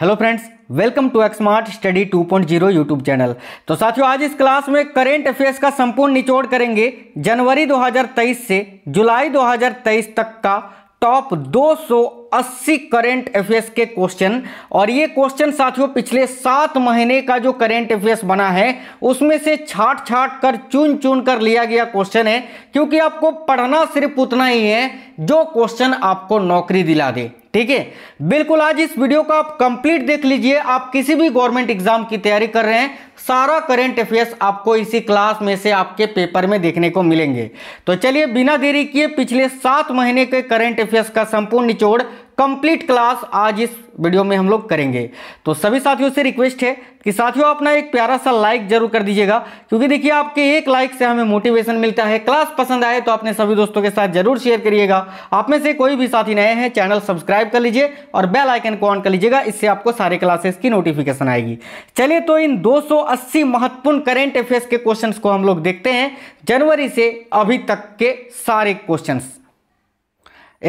hello friends welcome to xmart study 2.0 YouTube channel तो साथियों आज इस क्लास में करेंट अफेयर्स का संपूर्ण निचोड़ करेंगे जनवरी 2023 से जुलाई 2023 तक का टॉप 280 करेंट अफेयर्स के क्वेश्चन और ये क्वेश्चन साथियों पिछले सात महीने का जो करेंट अफेयर्स बना है उसमें से छाट छाट कर चुन चुन कर लिया गया क्वेश्चन है क्योंकि आपको पढ़ना सिर्फ उतना ही है जो क्वेश्चन आपको नौकरी दिला दे ठीक है बिल्कुल आज इस वीडियो को आप कंप्लीट देख लीजिए आप किसी भी गवर्नमेंट एग्जाम की तैयारी कर रहे हैं सारा करेंट अफेयर्स आपको इसी क्लास में से आपके पेपर में देखने को मिलेंगे तो चलिए बिना देरी किए पिछले सात महीने के करेंट अफेयर्स का संपूर्ण निचोड़ कंप्लीट क्लास आज इस वीडियो में हम लोग करेंगे तो सभी साथियों से रिक्वेस्ट है कि साथियों अपना एक प्यारा सा लाइक जरूर कर दीजिएगा क्योंकि देखिए आपके एक लाइक से हमें मोटिवेशन मिलता है क्लास पसंद आए तो अपने सभी दोस्तों के साथ जरूर शेयर करिएगा आप में से कोई भी साथी नए हैं चैनल सब्सक्राइब कर लीजिए और बेल आइकन को ऑन कर लीजिएगा इससे आपको सारे क्लासेस की नोटिफिकेशन आएगी चलिए तो इन दो 80 महत्वपूर्ण करेंट अफेयर्स के क्वेश्चंस को हम लोग देखते हैं जनवरी से अभी तक के सारे क्वेश्चंस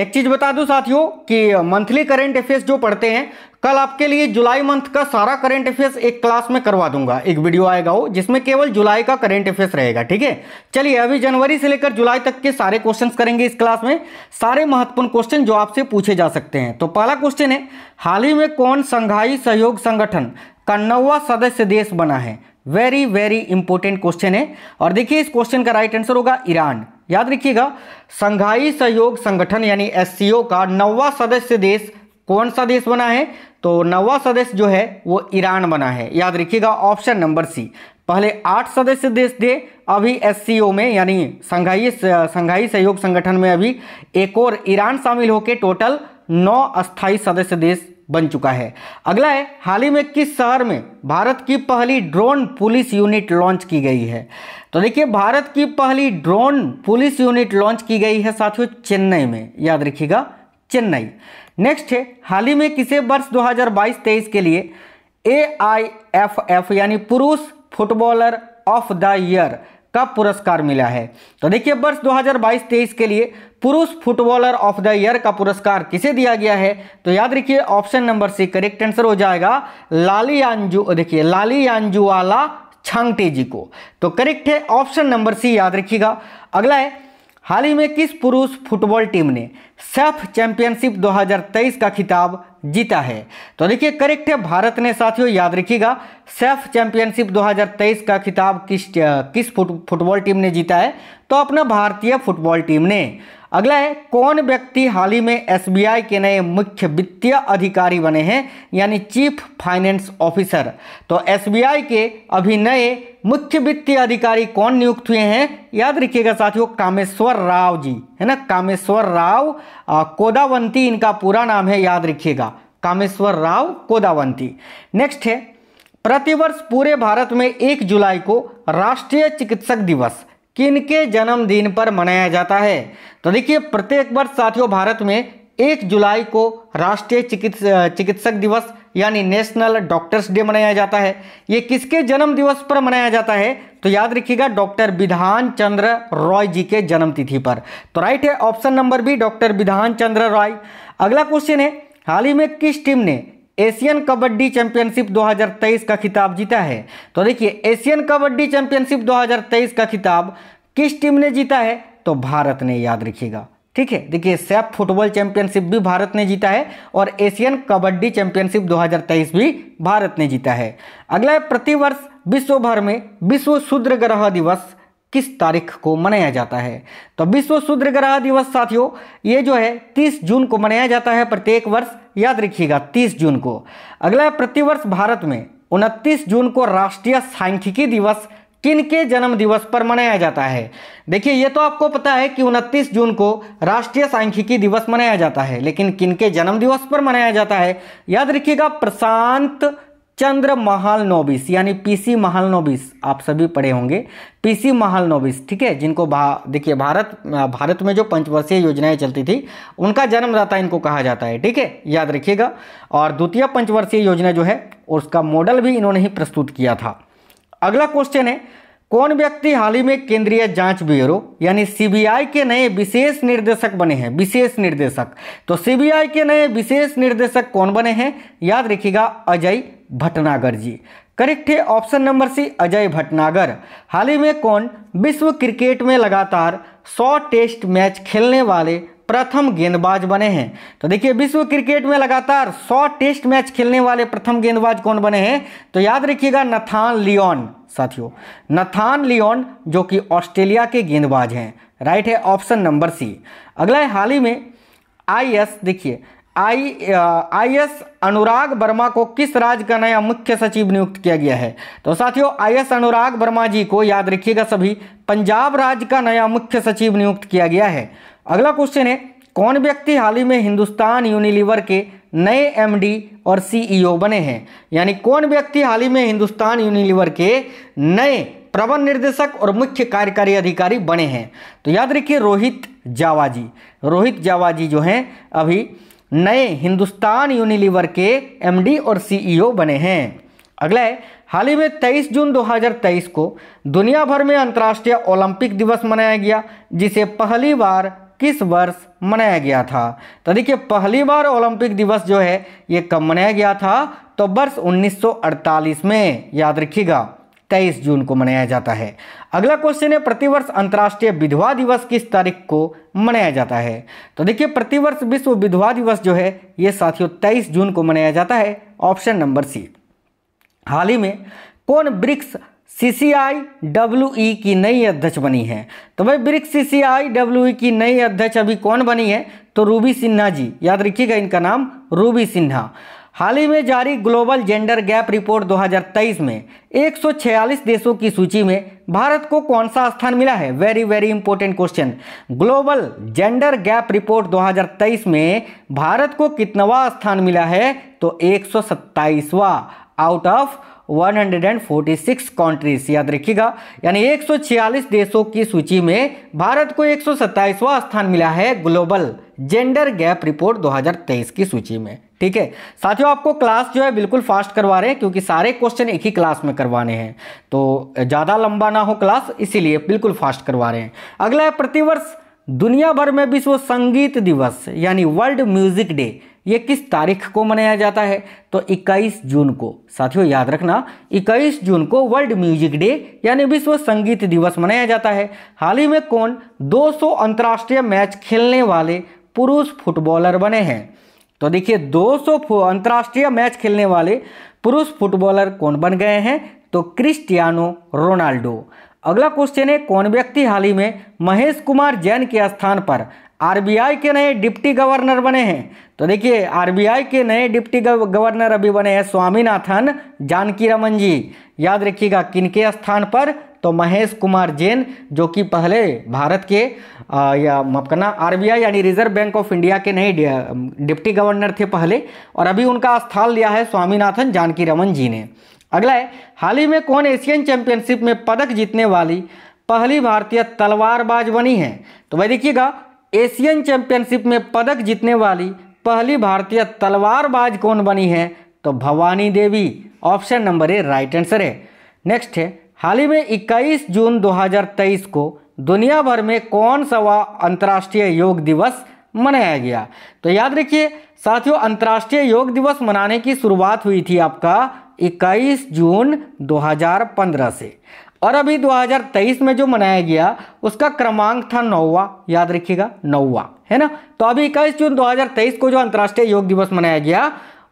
एक चीज बता दूं साथियों कि मंथली करेंट अफेयर्स जो पढ़ते हैं कल आपके लिए जुलाई मंथ का सारा करेंट अफेयर्स एक क्लास में करवा दूंगा एक वीडियो आएगा वो जिसमें केवल जुलाई का करेंट अफेयर्स रहेगा ठीक है चलिए अभी जनवरी से लेकर जुलाई तक के सारे क्वेश्चंस करेंगे इस क्लास में सारे महत्वपूर्ण क्वेश्चन जो आपसे पूछे जा सकते हैं तो पहला क्वेश्चन है हाल ही में कौन संघाई सहयोग संगठन का नौवा सदस्य देश बना है वेरी वेरी इंपॉर्टेंट क्वेश्चन है और देखिए इस क्वेश्चन का राइट आंसर होगा ईरान याद रखिएगा संघाई सहयोग संगठन यानी एस का नौवा सदस्य देश कौन सा देश बना है तो नौवा सदस्य जो है वो ईरान बना है याद रखिएगा ऑप्शन नंबर सी पहले आठ सदस्य देश थे अभी एस में यानी संघाई संघाई सहयोग संगठन में अभी एक और ईरान शामिल होकर टोटल नौ अस्थायी सदस्य देश बन चुका है अगला है हाल ही में किस शहर में भारत की पहली ड्रोन पुलिस यूनिट लॉन्च की गई है तो देखिए भारत की पहली ड्रोन पुलिस यूनिट लॉन्च की गई है साथियों चेन्नई में याद रखिएगा चेन्नई नेक्स्ट है हाल ही में किसे वर्ष 2022-23 के लिए ए यानी पुरुष फुटबॉलर ऑफ द ईयर का पुरस्कार मिला है तो देखिए वर्ष 2022-23 के लिए पुरुष फुटबॉलर ऑफ द ईयर का पुरस्कार किसे दिया गया है तो याद रखिए option number C correct answer हो जाएगा लाली यांजू देखिए लाली यांजूवाला छांगटे जी को तो करेक्ट है ऑप्शन नंबर सी याद रखिएगा अगला है हाल ही में किस पुरुष फुटबॉल टीम ने सेफ चैंपियनशिप 2023 का खिताब जीता है तो देखिए करेक्ट है भारत ने साथियों याद रखिएगा सेफ चैंपियनशिप 2023 का खिताब किस किस फुट फुटबॉल टीम ने जीता है तो अपना भारतीय फुटबॉल टीम ने अगला है कौन व्यक्ति हाल ही में एसबीआई के नए मुख्य वित्तीय अधिकारी बने हैं यानी चीफ फाइनेंस ऑफिसर तो एसबीआई के अभी नए मुख्य वित्तीय अधिकारी कौन नियुक्त हुए हैं याद रखिएगा साथियों कामेश्वर राव जी है ना कामेश्वर राव कोदावंती इनका पूरा नाम है याद रखिएगा कामेश्वर राव कोदावंती नेक्स्ट है प्रतिवर्ष पूरे भारत में एक जुलाई को राष्ट्रीय चिकित्सक दिवस किन के जन्मदिन पर मनाया जाता है तो देखिए प्रत्येक वर्ष साथियों भारत में एक जुलाई को राष्ट्रीय चिकित्स चिकित्सक दिवस यानी नेशनल डॉक्टर्स डे मनाया जाता है ये किसके जन्म दिवस पर मनाया जाता है तो याद रखिएगा डॉक्टर विधान चंद्र रॉय जी के जन्मतिथि पर तो राइट है ऑप्शन नंबर बी डॉक्टर विधान चंद्र रॉय अगला क्वेश्चन है हाल ही में किस टीम ने एशियन कबड्डी चैंपियनशिप 2023 का खिताब जीता है तो देखिए एशियन कबड्डी चैंपियनशिप 2023 का खिताब किस टीम ने जीता है तो भारत ने याद रखिएगा ठीक है देखिए सैफ फुटबॉल चैंपियनशिप भी भारत ने जीता है और एशियन कबड्डी चैंपियनशिप 2023 भी भारत ने जीता है अगला है प्रतिवर्ष विश्व भर में विश्व शूद्र ग्रह दिवस किस तारीख को मनाया जाता है तो विश्व शूद्र ग्रह दिवस साथियों ये जो है 30 जून को मनाया जाता है प्रत्येक वर्ष याद रखिएगा 30 जून को अगला प्रतिवर्ष भारत में उनतीस जून को राष्ट्रीय सांख्यिकी दिवस किन के जन्म दिवस पर मनाया जाता है देखिए ये तो आपको पता है कि 29 जून को राष्ट्रीय सांख्यिकी दिवस मनाया जाता है लेकिन किन के जन्म दिवस पर मनाया जाता है याद रखिएगा प्रशांत चंद्र महाल नोबिस यानी पीसी महाल नोबिस आप सभी पढ़े होंगे पीसी महाल नोबिस ठीक है जिनको भा देखिए भारत भारत में जो पंचवर्षीय योजनाएं चलती थी उनका जन्मदाता इनको कहा जाता है ठीक है याद रखिएगा और द्वितीय पंचवर्षीय योजना जो है उसका मॉडल भी इन्होंने ही प्रस्तुत किया था अगला क्वेश्चन है कौन व्यक्ति हाल ही में केंद्रीय जांच ब्यूरो यानी सीबीआई के नए विशेष निर्देशक बने हैं विशेष निर्देशक तो सीबीआई के नए विशेष निर्देशक कौन बने हैं याद रखिएगा अजय भटनागर जी करेक्ट है option number C Ajay Bhatnagar हाल ही में कौन विश्व क्रिकेट में लगातार 100 टेस्ट मैच खेलने वाले प्रथम गेंदबाज बने हैं तो देखिए विश्व क्रिकेट में लगातार 100 टेस्ट मैच खेलने वाले प्रथम गेंदबाज कौन बने हैं तो याद रखिएगा नथान लियोन साथियों नथान लियोन जो कि ऑस्ट्रेलिया के गेंदबाज हैं राइट है ऑप्शन नंबर सी अगला है हाल ही में आई देखिए आई एस अनुराग वर्मा को किस राज्य का नया मुख्य सचिव नियुक्त किया गया है तो साथियों एस अनुराग वर्मा जी को याद रखिएगा सभी पंजाब राज्य का नया मुख्य सचिव नियुक्त किया गया है अगला क्वेश्चन है कौन व्यक्ति हाल ही में हिंदुस्तान यूनिलीवर के नए एमडी और सीईओ e बने हैं यानी कौन व्यक्ति हाल ही में हिंदुस्तान यूनिलीवर के नए प्रबंध निर्देशक और मुख्य कार्यकारी अधिकारी बने हैं तो याद रखिए रोहित जावा जी रोहित जावाजी जो हैं अभी नए हिंदुस्तान यूनिलीवर के एमडी और सीईओ e बने हैं अगला है हाल ही में 23 जून 2023 को दुनिया भर में अंतर्राष्ट्रीय ओलंपिक दिवस मनाया गया जिसे पहली बार किस वर्ष मनाया गया था तो देखिए पहली बार ओलंपिक दिवस जो है ये कब मनाया गया था तो वर्ष 1948 में याद रखिएगा तेईस जून को मनाया जाता है अगला क्वेश्चन है प्रतिवर्ष अंतर्राष्ट्रीय विधवा दिवस किस तारीख को मनाया जाता है तो देखिए प्रतिवर्ष विश्व विधवा दिवस जो है ये साथियों तेईस जून को मनाया जाता है ऑप्शन नंबर सी हाल ही में कौन BRICS C C I W E की नई अध्यक्ष बनी है तो भाई BRICS C C I W E की नई अध्यक्ष अभी कौन बनी है तो रूबी सिन्हा जी याद रखिएगा इनका नाम रूबी सिन्हा हाल ही में जारी ग्लोबल जेंडर गैप रिपोर्ट 2023 में 146 देशों की सूची में भारत को कौन सा स्थान मिला है very very important question global gender gap report 2023 में भारत को कितनावा स्थान मिला है तो एक आउट ऑफ 146 कंट्रीज याद रखिएगा यानी 146 देशों की सूची में भारत को एक स्थान मिला है ग्लोबल जेंडर गैप रिपोर्ट 2023 की सूची में ठीक है साथियों आपको क्लास जो है बिल्कुल फास्ट करवा रहे हैं क्योंकि सारे क्वेश्चन एक ही क्लास में करवाने हैं तो ज़्यादा लंबा ना हो क्लास इसीलिए बिल्कुल फास्ट करवा रहे हैं अगला है प्रतिवर्ष दुनिया भर में विश्व संगीत दिवस यानी वर्ल्ड म्यूजिक डे ये किस तारीख को मनाया जाता है तो 21 जून को साथियों याद रखना 21 जून को वर्ल्ड म्यूजिक डे यानी विश्व संगीत दिवस मनाया जाता है हाल ही में कौन 200 अंतर्राष्ट्रीय मैच खेलने वाले पुरुष फुटबॉलर बने हैं तो देखिए 200 अंतर्राष्ट्रीय मैच खेलने वाले पुरुष फुटबॉलर कौन बन गए हैं तो क्रिस्टियानो रोनाल्डो अगला क्वेश्चन है कौन व्यक्ति हाल ही में महेश कुमार जैन के स्थान पर आरबीआई के नए डिप्टी गवर्नर बने हैं तो देखिए आरबीआई के नए डिप्टी गवर्नर अभी बने हैं स्वामीनाथन जानकी रमन जी याद रखिएगा किनके स्थान पर तो महेश कुमार जैन जो कि पहले भारत के आ, या मपकना आरबीआई यानी रिजर्व बैंक ऑफ इंडिया के नए डिप्टी गवर्नर थे पहले और अभी उनका स्थान लिया है स्वामीनाथन जानकी रमन जी ने अगला है हाल ही में कौन एशियन चैंपियनशिप में पदक जीतने वाली पहली भारतीय तलवारबाज बनी है तो वह देखिएगा एशियन चैंपियनशिप में पदक जीतने वाली पहली भारतीय तलवारबाज कौन बनी है तो Bhavani Devi option number A right answer है नेक्स्ट है हाल ही में 21 जून 2023 को दुनिया भर में कौन सा अंतर्राष्ट्रीय योग दिवस मनाया गया तो याद रखिए साथियों अंतर्राष्ट्रीय योग दिवस मनाने की शुरुआत हुई थी आपका 21 जून 2015 से और अभी 2023 में जो मनाया गया उसका क्रमांक था नौवा याद रखिएगा नौवा है ना तो अभी इक्कीस जून 2023 को जो अंतर्राष्ट्रीय योग दिवस मनाया गया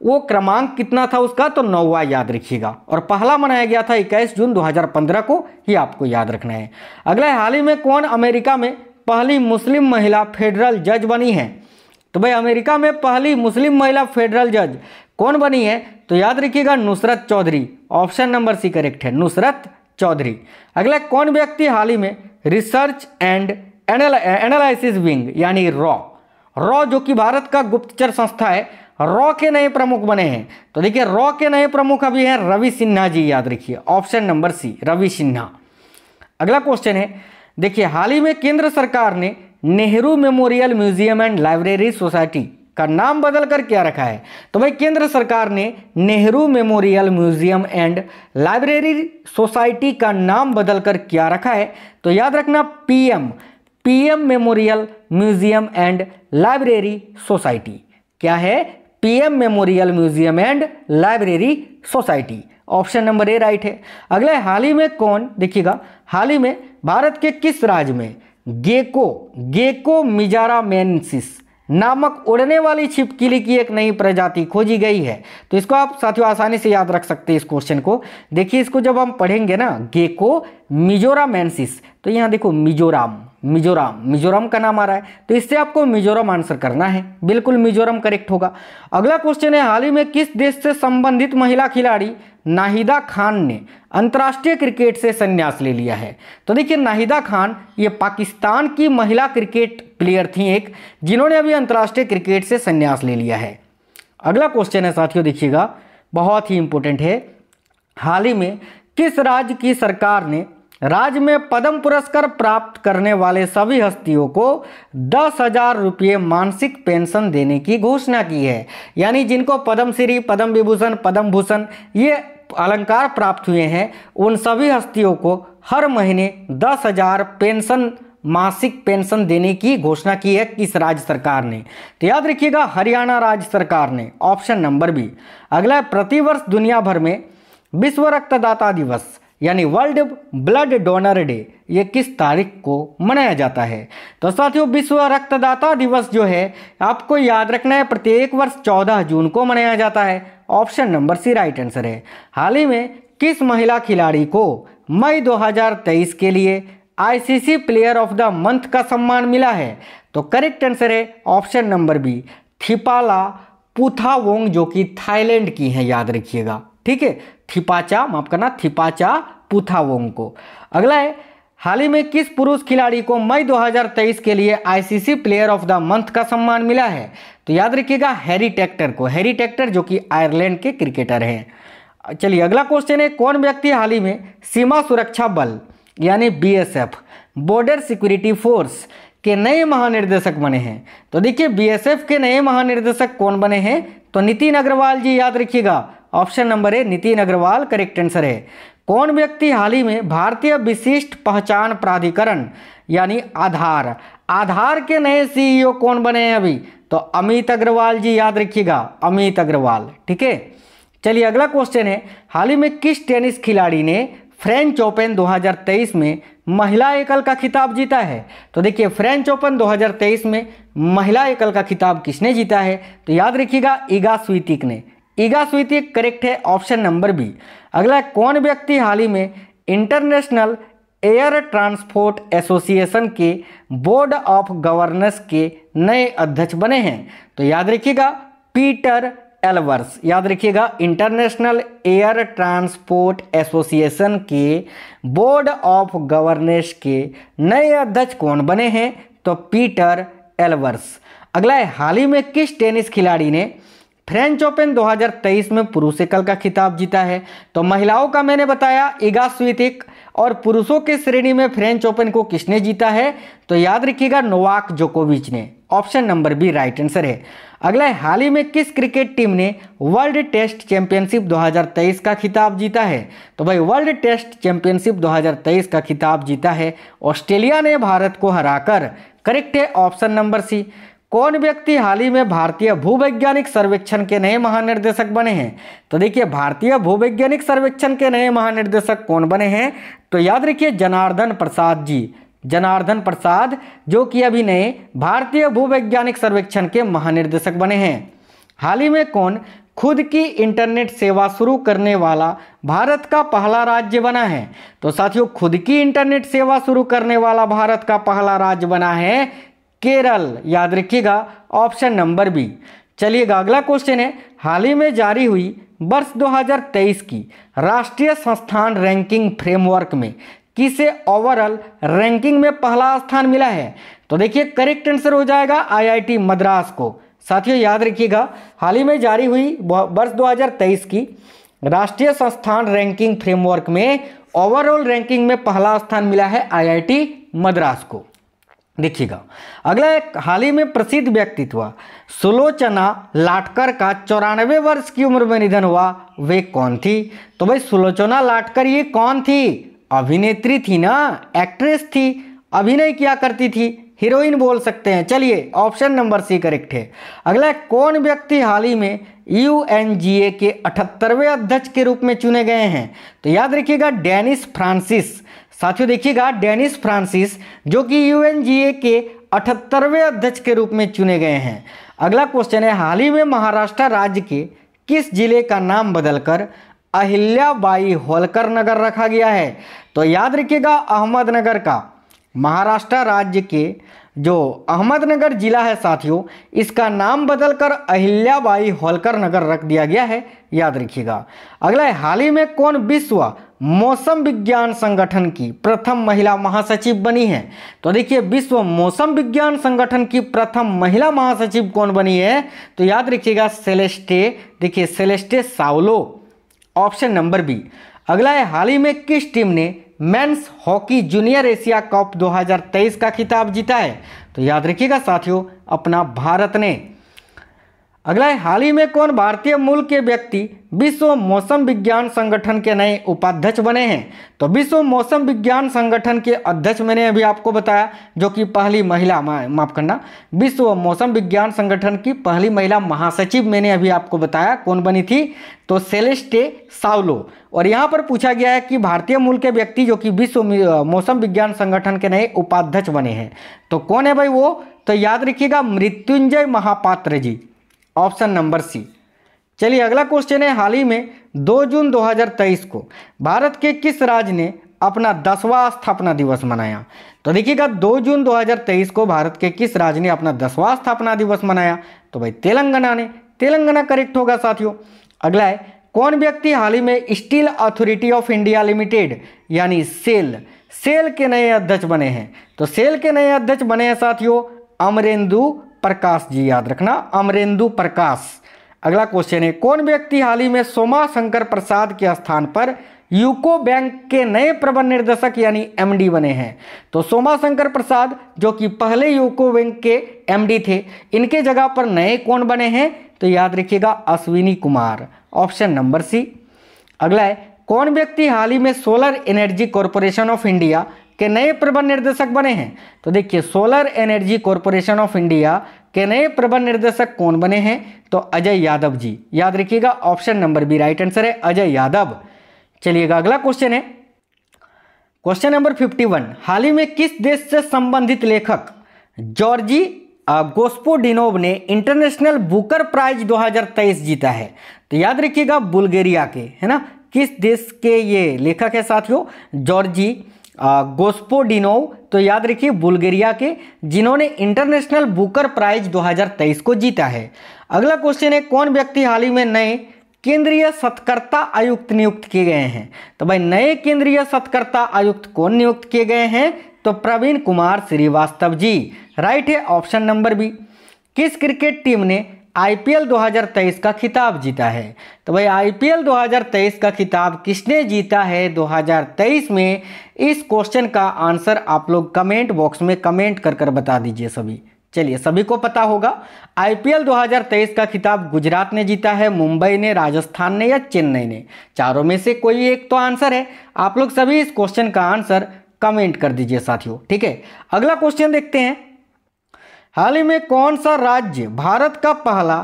वो क्रमांक कितना था उसका तो नौवा याद रखिएगा और पहला मनाया गया था इक्कीस जून 2015 को ही आपको याद रखना है अगला हाल ही में कौन अमेरिका में पहली मुस्लिम महिला फेडरल जज बनी है तो भाई अमेरिका में पहली मुस्लिम महिला फेडरल जज कौन बनी है तो याद रखिएगा Nusrat Chaudhary option number C correct है नुसरत चौधरी अगला कौन व्यक्ति हाल ही में रिसर्च एंड एनालिसिस विंग यानी रॉ रॉ जो कि भारत का गुप्तचर संस्था है रॉ के नए प्रमुख बने हैं तो देखिए रॉ के नए प्रमुख अभी हैं रवि सिन्हा जी याद रखिए option number C Ravi Sinha अगला क्वेश्चन है देखिए हाल ही में केंद्र सरकार ने Nehru memorial museum and library society का नाम बदल कर क्या रखा है तो भाई केंद्र सरकार ने Nehru memorial museum and library society का नाम बदल कर क्या रखा है तो याद रखना PM PM memorial museum and library society क्या है PM memorial museum and library society option number A right है अगले हाल ही में कौन देखिएगा हाल ही में भारत के किस राज्य में गेको गेको मेनसिस नामक उड़ने वाली छिपकली की एक नई प्रजाति खोजी गई है तो इसको आप साथियों आसानी से याद रख सकते हैं इस क्वेश्चन को देखिए इसको जब हम पढ़ेंगे ना गेको मिजोरामेंसिस तो यहाँ देखो मिजोराम मिजोराम मिजोरम का नाम आ रहा है तो इससे आपको मिजोरम आंसर करना है बिल्कुल मिजोरम करेक्ट होगा अगला क्वेश्चन है हाल ही में किस देश से संबंधित महिला खिलाड़ी नाहिदा खान ने अंतर्राष्ट्रीय क्रिकेट से संन्यास ले लिया है तो देखिए नाहिदा खान ये पाकिस्तान की महिला क्रिकेट प्लेयर थी एक जिन्होंने अभी अंतर्राष्ट्रीय क्रिकेट से संन्यास ले लिया है अगला क्वेश्चन है साथियों देखिएगा बहुत ही इंपॉर्टेंट है हाल ही में किस राज्य की सरकार ने राज्य में पद्म पुरस्कार प्राप्त करने वाले सभी हस्तियों को दस हजार रुपये मानसिक पेंशन देने की घोषणा की है यानी जिनको पद्म श्री पद्म विभूषण पद्म भूषण ये अलंकार प्राप्त हुए हैं उन सभी हस्तियों को हर महीने दस हजार पेंशन मासिक पेंशन देने की घोषणा की है किस राज्य सरकार ने तो याद रखिएगा हरियाणा राज्य सरकार ने ऑप्शन नंबर बी अगला प्रतिवर्ष दुनिया भर में विश्व रक्तदाता दिवस यानी वर्ल्ड ब्लड डोनर डे ये किस तारीख को मनाया जाता है तो साथियों विश्व रक्तदाता दिवस जो है आपको याद रखना है प्रत्येक वर्ष 14 जून को मनाया जाता है option number C right answer है हाल ही में किस महिला खिलाड़ी को मई 2023 के लिए ICC player of the month का सम्मान मिला है तो करेक्ट आंसर है option number B Thipatcha Putthawong जो कि थाईलैंड की हैं याद रखिएगा ठीक है थिपाचा माफ करना थिपाचा पुथावोंग को अगला है हाल ही में किस पुरुष खिलाड़ी को मई 2023 के लिए ICC player of the month का सम्मान मिला है तो याद रखिएगा हैरी टेक्टर को हैरी टेक्टर जो कि आयरलैंड के क्रिकेटर हैं चलिए अगला क्वेश्चन है कौन व्यक्ति हाल ही में सीमा सुरक्षा बल यानी बीएसएफ बॉर्डर सिक्योरिटी फोर्स के नए महानिर्देशक बने हैं तो देखिए बीएसएफ के नए महानिर्देशक कौन बने हैं तो नितिन अग्रवाल जी याद रखिएगा ऑप्शन नंबर है नितिन अग्रवाल करेक्ट आंसर है कौन व्यक्ति हाल ही में भारतीय विशिष्ट पहचान प्राधिकरण यानी आधार आधार के नए सीईओ e कौन बने हैं अभी तो अमित अग्रवाल जी याद रखिएगा अमित अग्रवाल ठीक है चलिए अगला क्वेश्चन है हाल ही में किस टेनिस खिलाड़ी ने फ्रेंच ओपन 2023 में महिला एकल का खिताब जीता है तो देखिए फ्रेंच ओपन 2023 में महिला एकल का खिताब किसने जीता है तो याद रखिएगा ईगा स्वीतिक ने ईगा स्वीति करेक्ट है ऑप्शन नंबर बी अगला कौन व्यक्ति हाल ही में इंटरनेशनल एयर ट्रांसपोर्ट एसोसिएशन के बोर्ड ऑफ गवर्नर्स के नए अध्यक्ष बने हैं तो याद रखिएगा पीटर एलवर्स याद रखिएगा इंटरनेशनल एयर ट्रांसपोर्ट एसोसिएशन के बोर्ड ऑफ गवर्नर्स के नए अध्यक्ष कौन बने हैं तो पीटर एलवर्स अगला है हाल ही में किस टेनिस खिलाड़ी ने फ्रेंच ओपन 2023 में पुरुष एकल का खिताब जीता है तो महिलाओं का मैंने बताया इगा स्वीतिक और पुरुषों के श्रेणी में फ्रेंच ओपन को किसने जीता है तो याद रखिएगा नोवाक जोकोविच ने option number B right answer है अगला है हाल ही में किस क्रिकेट टीम ने वर्ल्ड टेस्ट चैंपियनशिप 2023 का खिताब जीता है तो भाई वर्ल्ड टेस्ट चैंपियनशिप 2023 का खिताब जीता है ऑस्ट्रेलिया ने भारत को हराकर करेक्ट है ऑप्शन नंबर सी कौन व्यक्ति हाल ही में भारतीय भूवैज्ञानिक सर्वेक्षण के नए महानिर्देशक बने हैं तो देखिए भारतीय भूवैज्ञानिक सर्वेक्षण के नए महानिर्देशक कौन बने हैं तो याद रखिए जनार्दन प्रसाद जी जनार्दन प्रसाद जो कि अभी नए भारतीय भूवैज्ञानिक सर्वेक्षण के महानिर्देशक बने हैं हाल ही में कौन खुद की इंटरनेट सेवा शुरू करने वाला भारत का पहला राज्य बना है तो साथियों खुद की इंटरनेट सेवा शुरू करने वाला भारत का पहला राज्य बना है केरल याद रखिएगा ऑप्शन नंबर बी चलिएगा अगला क्वेश्चन है हाल ही में जारी हुई वर्ष 2023 की राष्ट्रीय संस्थान रैंकिंग फ्रेमवर्क में किसे ओवरऑल रैंकिंग में पहला स्थान मिला है तो देखिए करेक्ट आंसर हो जाएगा आईआईटी मद्रास को साथियों याद रखिएगा हाल ही में जारी हुई वर्ष 2023 की राष्ट्रीय संस्थान रैंकिंग फ्रेमवर्क में ओवरऑल रैंकिंग में पहला स्थान मिला है आई मद्रास को देखिएगा अगला एक हाल ही में प्रसिद्ध व्यक्तित्व सुलोचना लाटकर का चौरानवे वर्ष की उम्र में निधन हुआ वे कौन थी तो भाई सुलोचना लाटकर ये कौन थी अभिनेत्री थी ना एक्ट्रेस थी अभिनय किया करती थी हीरोइन बोल सकते हैं चलिए ऑप्शन नंबर सी करेक्ट है अगला कौन व्यक्ति हाल ही में यू के अठहत्तरवें अध्यक्ष के रूप में चुने गए हैं तो याद रखिएगा डेनिस फ्रांसिस साथियों देखिएगा डेनिस फ्रांसिस जो कि यूएनजीए के अठहत्तरवें अध्यक्ष के रूप में चुने गए हैं अगला क्वेश्चन है हाल ही में महाराष्ट्र राज्य के किस जिले का नाम बदलकर अहिल्याबाई होलकर नगर रखा गया है तो याद रखिएगा अहमदनगर का महाराष्ट्र राज्य के जो अहमदनगर जिला है साथियों इसका नाम बदलकर अहिल्याबाई होलकर नगर रख दिया गया है याद रखिएगा अगला हाल ही में कौन विश्व मौसम विज्ञान संगठन की प्रथम महिला महासचिव बनी है तो देखिए विश्व मौसम विज्ञान संगठन की प्रथम महिला महासचिव कौन बनी है तो याद रखिएगा सेलेस्टे देखिए Celeste Saulo option number B अगला है हाल ही में किस टीम ने men's hockey junior Asia cup 2023 का खिताब जीता है तो याद रखिएगा साथियों अपना भारत ने अगला है हाल ही में कौन भारतीय मूल के व्यक्ति विश्व मौसम विज्ञान संगठन के नए उपाध्यक्ष बने हैं तो विश्व मौसम विज्ञान संगठन के अध्यक्ष मैंने अभी आपको बताया जो कि पहली महिला माफ करना विश्व मौसम विज्ञान संगठन की पहली महिला महासचिव मैंने अभी आपको बताया कौन बनी थी तो सेलेस्टे सावलो और यहाँ पर पूछा गया है कि भारतीय मूल के व्यक्ति जो कि विश्व मौसम विज्ञान संगठन के नए उपाध्यक्ष बने हैं तो कौन है भाई वो तो याद रखिएगा Mrutyunjay Mohapatra ji option number C चलिए अगला क्वेश्चन है हाल ही में 2 जून 2023 को भारत के किस राज्य ने अपना दसवां स्थापना दिवस मनाया तो देखिएगा 2 जून 2023 को भारत के किस राज्य ने अपना दसवां स्थापना दिवस मनाया तो भाई तेलंगाना ने तेलंगाना करेक्ट होगा साथियों अगला है कौन व्यक्ति हाल ही में steel authority of India limited यानी सेल सेल के नए अध्यक्ष बने हैं तो सेल के नए अध्यक्ष बने हैं साथियों अमरेंदु प्रकाश जी याद रखना अमरेंदु प्रकाश अगला क्वेश्चन है कौन व्यक्ति हाल ही में सोमा शंकर प्रसाद के स्थान पर यूको बैंक के नए प्रबंध निर्देशक यानी एमडी बने हैं तो सोमा शंकर प्रसाद जो कि पहले यूको बैंक के एमडी थे इनके जगह पर नए कौन बने हैं तो याद रखिएगा Ashwini Kumar option number C अगला है कौन व्यक्ति हाल ही में solar energy corporation of India के नए प्रबंध निर्देशक बने हैं तो देखिए solar energy corporation of India के नए प्रबंध निर्देशक कौन बने हैं तो अजय यादव जी याद रखिएगा option number B right answer है अजय यादव चलिएगा अगला क्वेश्चन है क्वेश्चन नंबर फिफ्टी वन हाल ही में किस देश से संबंधित लेखक जॉर्जी गोस्पोडिनोव ने इंटरनेशनल बुकर प्राइज 2023 जीता है तो याद रखिएगा बुल्गेरिया के है ना किस देश के ये लेखक है साथियों जॉर्जी गोस्पोडिनोव तो याद रखिए बुल्गेरिया के जिन्होंने इंटरनेशनल बुकर प्राइज 2023 को जीता है अगला क्वेश्चन है कौन व्यक्ति हाल ही में नए केंद्रीय सतकर्ता आयुक्त नियुक्त किए गए हैं तो भाई नए केंद्रीय सतकर्ता आयुक्त कौन नियुक्त किए गए हैं तो प्रवीण कुमार श्रीवास्तव जी राइट है ऑप्शन नंबर बी किस क्रिकेट टीम ने आईपीएल 2023 का खिताब जीता है तो भाई आईपीएल 2023 का खिताब किसने जीता है 2023 में इस क्वेश्चन का आंसर आप लोग कमेंट बॉक्स में कमेंट कर कर बता दीजिए सभी चलिए सभी को पता होगा आईपीएल 2023 का खिताब गुजरात ने जीता है मुंबई ने राजस्थान ने या चेन्नई ने चारों में से कोई एक तो आंसर है आप लोग सभी इस क्वेश्चन का आंसर कमेंट कर दीजिए साथियों ठीक है अगला क्वेश्चन देखते हैं हाल ही में कौन सा राज्य भारत का पहला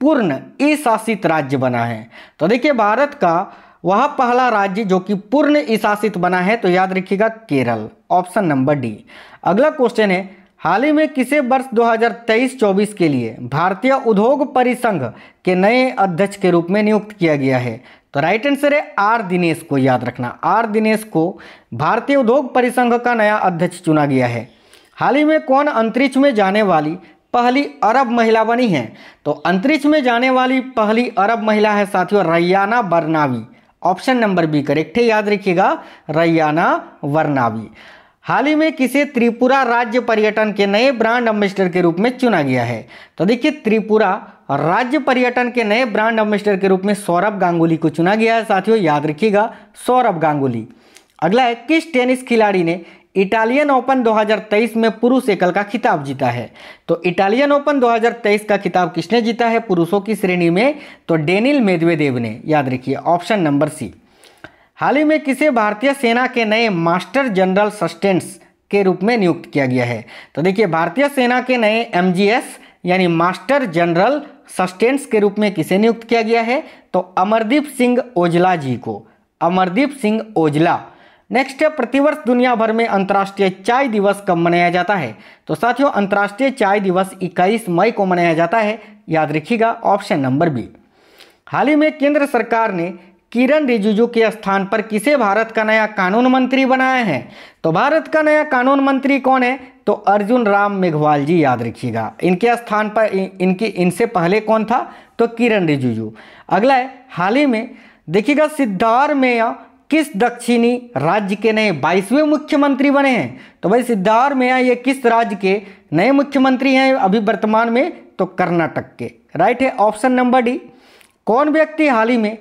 पूर्ण ई शासित राज्य बना है तो देखिए भारत का वह पहला राज्य जो कि पूर्ण ई शासित बना है तो याद रखिएगा केरल ऑप्शन नंबर डी अगला क्वेश्चन है हाल ही में किसे वर्ष 2023-24 के लिए भारतीय उद्योग परिसंघ के नए अध्यक्ष के रूप में नियुक्त किया गया है तो राइट आंसर है आर दिनेश को याद रखना आर दिनेश को भारतीय उद्योग परिसंघ का नया अध्यक्ष चुना गया है हाल ही में कौन अंतरिक्ष में जाने वाली पहली अरब महिला बनी है तो अंतरिक्ष में जाने वाली पहली अरब महिला है साथियों Rayyanah Barnawi option number B correct है याद रखिएगा रैयाना वर्नावी हाल ही में किसे त्रिपुरा राज्य पर्यटन के नए ब्रांड एम्बेसडर के रूप में चुना गया है तो देखिए त्रिपुरा राज्य पर्यटन के नए ब्रांड एम्बेसडर के रूप में सौरभ गांगुली को चुना गया है साथियों याद रखिएगा सौरभ गांगुली अगला है किस टेनिस खिलाड़ी ने इटालियन ओपन 2023 में पुरुष एकल का खिताब जीता है तो इटालियन ओपन 2023 का खिताब किसने जीता है पुरुषों की श्रेणी में तो डेनिल मेदवेदेव ने याद रखिए ऑप्शन नंबर सी हाल ही में किसे भारतीय सेना के नए मास्टर जनरल सस्टेंस के रूप में नियुक्त किया गया है तो देखिए भारतीय सेना के नए एम यानी मास्टर जनरल सस्टेंस के रूप में किसे नियुक्त किया गया है तो अमरदीप सिंह ओजला जी को अमरदीप सिंह ओजला नेक्स्ट है प्रतिवर्ष दुनिया भर में अंतर्राष्ट्रीय चाय दिवस कब मनाया जाता है तो साथियों अंतर्राष्ट्रीय चाय दिवस 21 मई को मनाया जाता है याद रखिएगा ऑप्शन नंबर बी हाल ही में केंद्र सरकार ने किरण रिजिजू के स्थान पर किसे भारत का नया कानून मंत्री बनाया है तो भारत का नया कानून मंत्री कौन है तो अर्जुन राम मेघवाल जी याद रखिएगा इनके स्थान पर इनकी इनसे पहले कौन था तो किरण रिजिजू अगला है हाल ही में देखिएगा सिद्धार मेया किस दक्षिणी राज्य के नए बाईसवें मुख्यमंत्री बने हैं तो भाई सिद्धार में ये किस राज्य के नए मुख्यमंत्री हैं अभी वर्तमान में तो कर्नाटक के राइट है ऑप्शन नंबर डी कौन व्यक्ति हाल ही में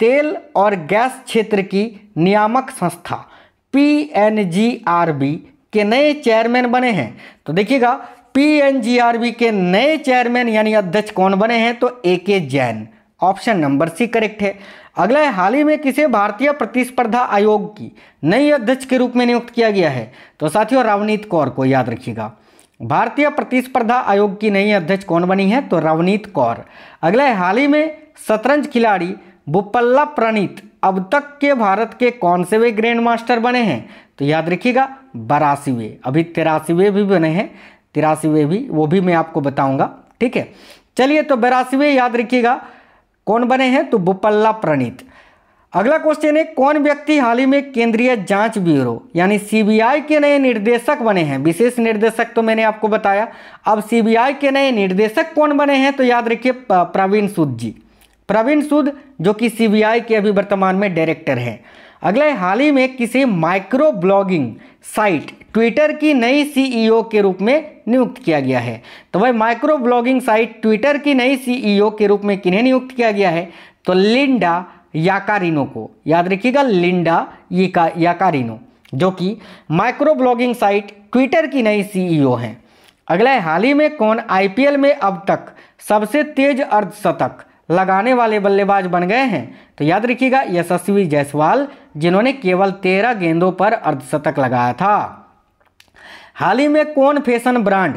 तेल और गैस क्षेत्र की नियामक संस्था P N G R B के नए चेयरमैन बने हैं तो देखिएगा P N G R B के नए चेयरमैन यानी अध्यक्ष कौन बने हैं तो A K Jain option number C correct है अगला है हाल ही में किसे भारतीय प्रतिस्पर्धा आयोग की नई अध्यक्ष के रूप में नियुक्त किया गया है तो साथियों रवनीत कौर को याद रखिएगा भारतीय प्रतिस्पर्धा आयोग की नई अध्यक्ष कौन बनी है तो रवनीत कौर अगला है हाल ही में शतरंज खिलाड़ी बुपल्ला प्रणीत अब तक के भारत के कौन से वे ग्रैंड मास्टर बने हैं तो याद रखिएगा बरासीवे अभी तिरासीवे भी बने हैं तिरासीवे भी वो भी मैं आपको बताऊंगा ठीक है चलिए तो बरासीवे याद रखिएगा कौन बने हैं तो बुपल्ला प्रणीत अगला क्वेश्चन है कौन व्यक्ति हाल ही में केंद्रीय जांच ब्यूरो यानी सीबीआई के नए निर्देशक बने हैं विशेष निर्देशक तो मैंने आपको बताया अब सीबीआई के नए निर्देशक कौन बने हैं तो याद रखिए प्रवीण सूद जी प्रवीण सूद जो कि सीबीआई के अभी वर्तमान में डायरेक्टर हैं अगला हाल ही में किसी माइक्रो ब्लॉगिंग साइट ट्विटर की नई सीईओ e के रूप में नियुक्त किया गया है तो वह माइक्रो ब्लॉगिंग साइट ट्विटर की नई सीईओ e के रूप में किन्हें नियुक्त किया गया है तो लिंडा याकारिनो को याद रखिएगा लिंडा याकारिनो जो कि माइक्रो ब्लॉगिंग साइट ट्विटर की नई सीईओ e हैं अगला है हाल ही में कौन आईपीएल में अब तक सबसे तेज अर्धशतक लगाने वाले बल्लेबाज बन गए हैं तो याद रखिएगा यशस्वी जायसवाल जिन्होंने केवल तेरह गेंदों पर अर्धशतक लगाया था हाल ही में कौन फैशन ब्रांड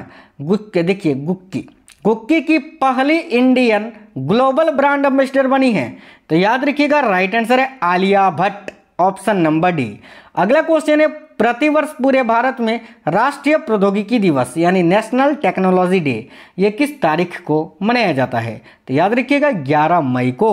गुक्की देखिए गुक्की गुक्की की पहली इंडियन ग्लोबल ब्रांड एम्बेसडर बनी है तो याद रखिएगा राइट आंसर है Alia Bhatt option number D अगला क्वेश्चन है प्रतिवर्ष पूरे भारत में राष्ट्रीय प्रौद्योगिकी दिवस यानी नेशनल टेक्नोलॉजी डे ये किस तारीख को मनाया जाता है तो याद रखिएगा 11 मई को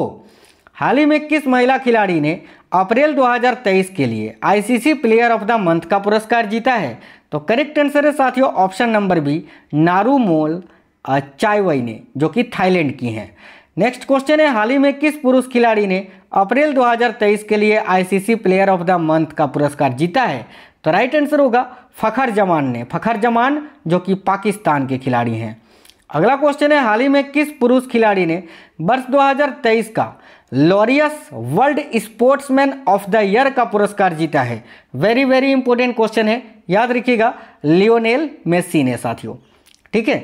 हाल ही में किस महिला खिलाड़ी ने अप्रैल 2023 के लिए ICC player of the month का पुरस्कार जीता है तो करेक्ट आंसर है साथियों option number B Naruemol Chaiwai ने जो कि थाईलैंड की हैं नेक्स्ट क्वेश्चन है हाल ही में किस पुरुष खिलाड़ी ने अप्रैल 2023 के लिए ICC player of the month का पुरस्कार जीता है तो राइट आंसर होगा फखर जमान ने फखर जमान जो कि पाकिस्तान के खिलाड़ी हैं अगला क्वेश्चन है हाल ही में किस पुरुष खिलाड़ी ने वर्ष 2023 का Laureus world sportsman of the year का पुरस्कार जीता है वेरी वेरी इंपॉर्टेंट क्वेश्चन है याद रखिएगा लियोनेल मेसी ने साथियों ठीक है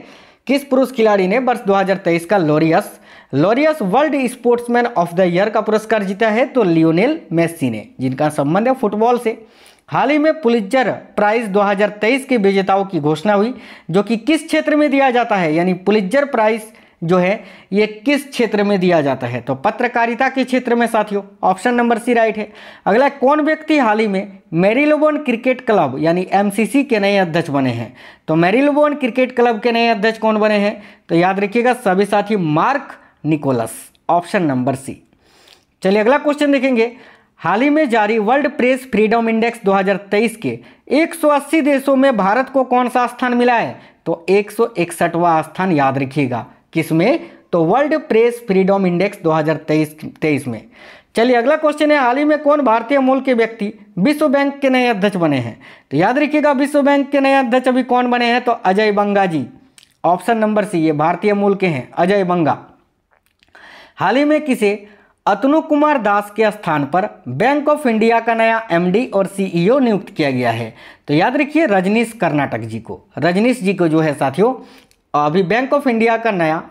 किस पुरुष खिलाड़ी ने वर्ष 2023 का Laureus Laureus world sportsman of the year का पुरस्कार जीता है तो लियोनेल मेसी ने जिनका संबंध है फुटबॉल से हाल ही में पुलिजर प्राइज 2023 के विजेताओं की घोषणा हुई जो कि किस क्षेत्र में दिया जाता है यानी पुलिजर प्राइज़ जो है ये किस क्षेत्र में दिया जाता है तो पत्रकारिता के क्षेत्र में साथियों ऑप्शन नंबर सी राइट है अगला कौन व्यक्ति हाल ही में मेरीलोबोन क्रिकेट क्लब यानी एमसीसी के नए अध्यक्ष बने हैं तो मेरीलोबोन क्रिकेट क्लब के नए अध्यक्ष कौन बने हैं तो याद रखिएगा सभी साथी Mark Nicholas option number C चलिए अगला क्वेश्चन देखेंगे हाल ही में जारी वर्ल्ड प्रेस फ्रीडम इंडेक्स 2023 के 180 देशों में भारत को कौन सा स्थान मिला है तो एक सौ स्थान याद रखिएगा किस में तो वर्ल्ड प्रेस फ्रीडम इंडेक्स 2023 तेईस में चलिए अगला क्वेश्चन है हाल ही में कौन भारतीय मूल के व्यक्ति विश्व बैंक के नए अध्यक्ष बने हैं तो याद रखिएगा विश्व बैंक के नए अध्यक्ष अभी कौन बने हैं तो Ajay Banga ji option number C ये भारतीय मूल के हैं अजय बंगा हाल ही में किसे अतनु कुमार दास के स्थान पर बैंक ऑफ इंडिया का नया एमडी और सीईओ e नियुक्त किया गया है तो याद रखिए रजनीश कर्नाटक जी को रजनीश जी को जो है साथियों अभी बैंक ऑफ इंडिया का नया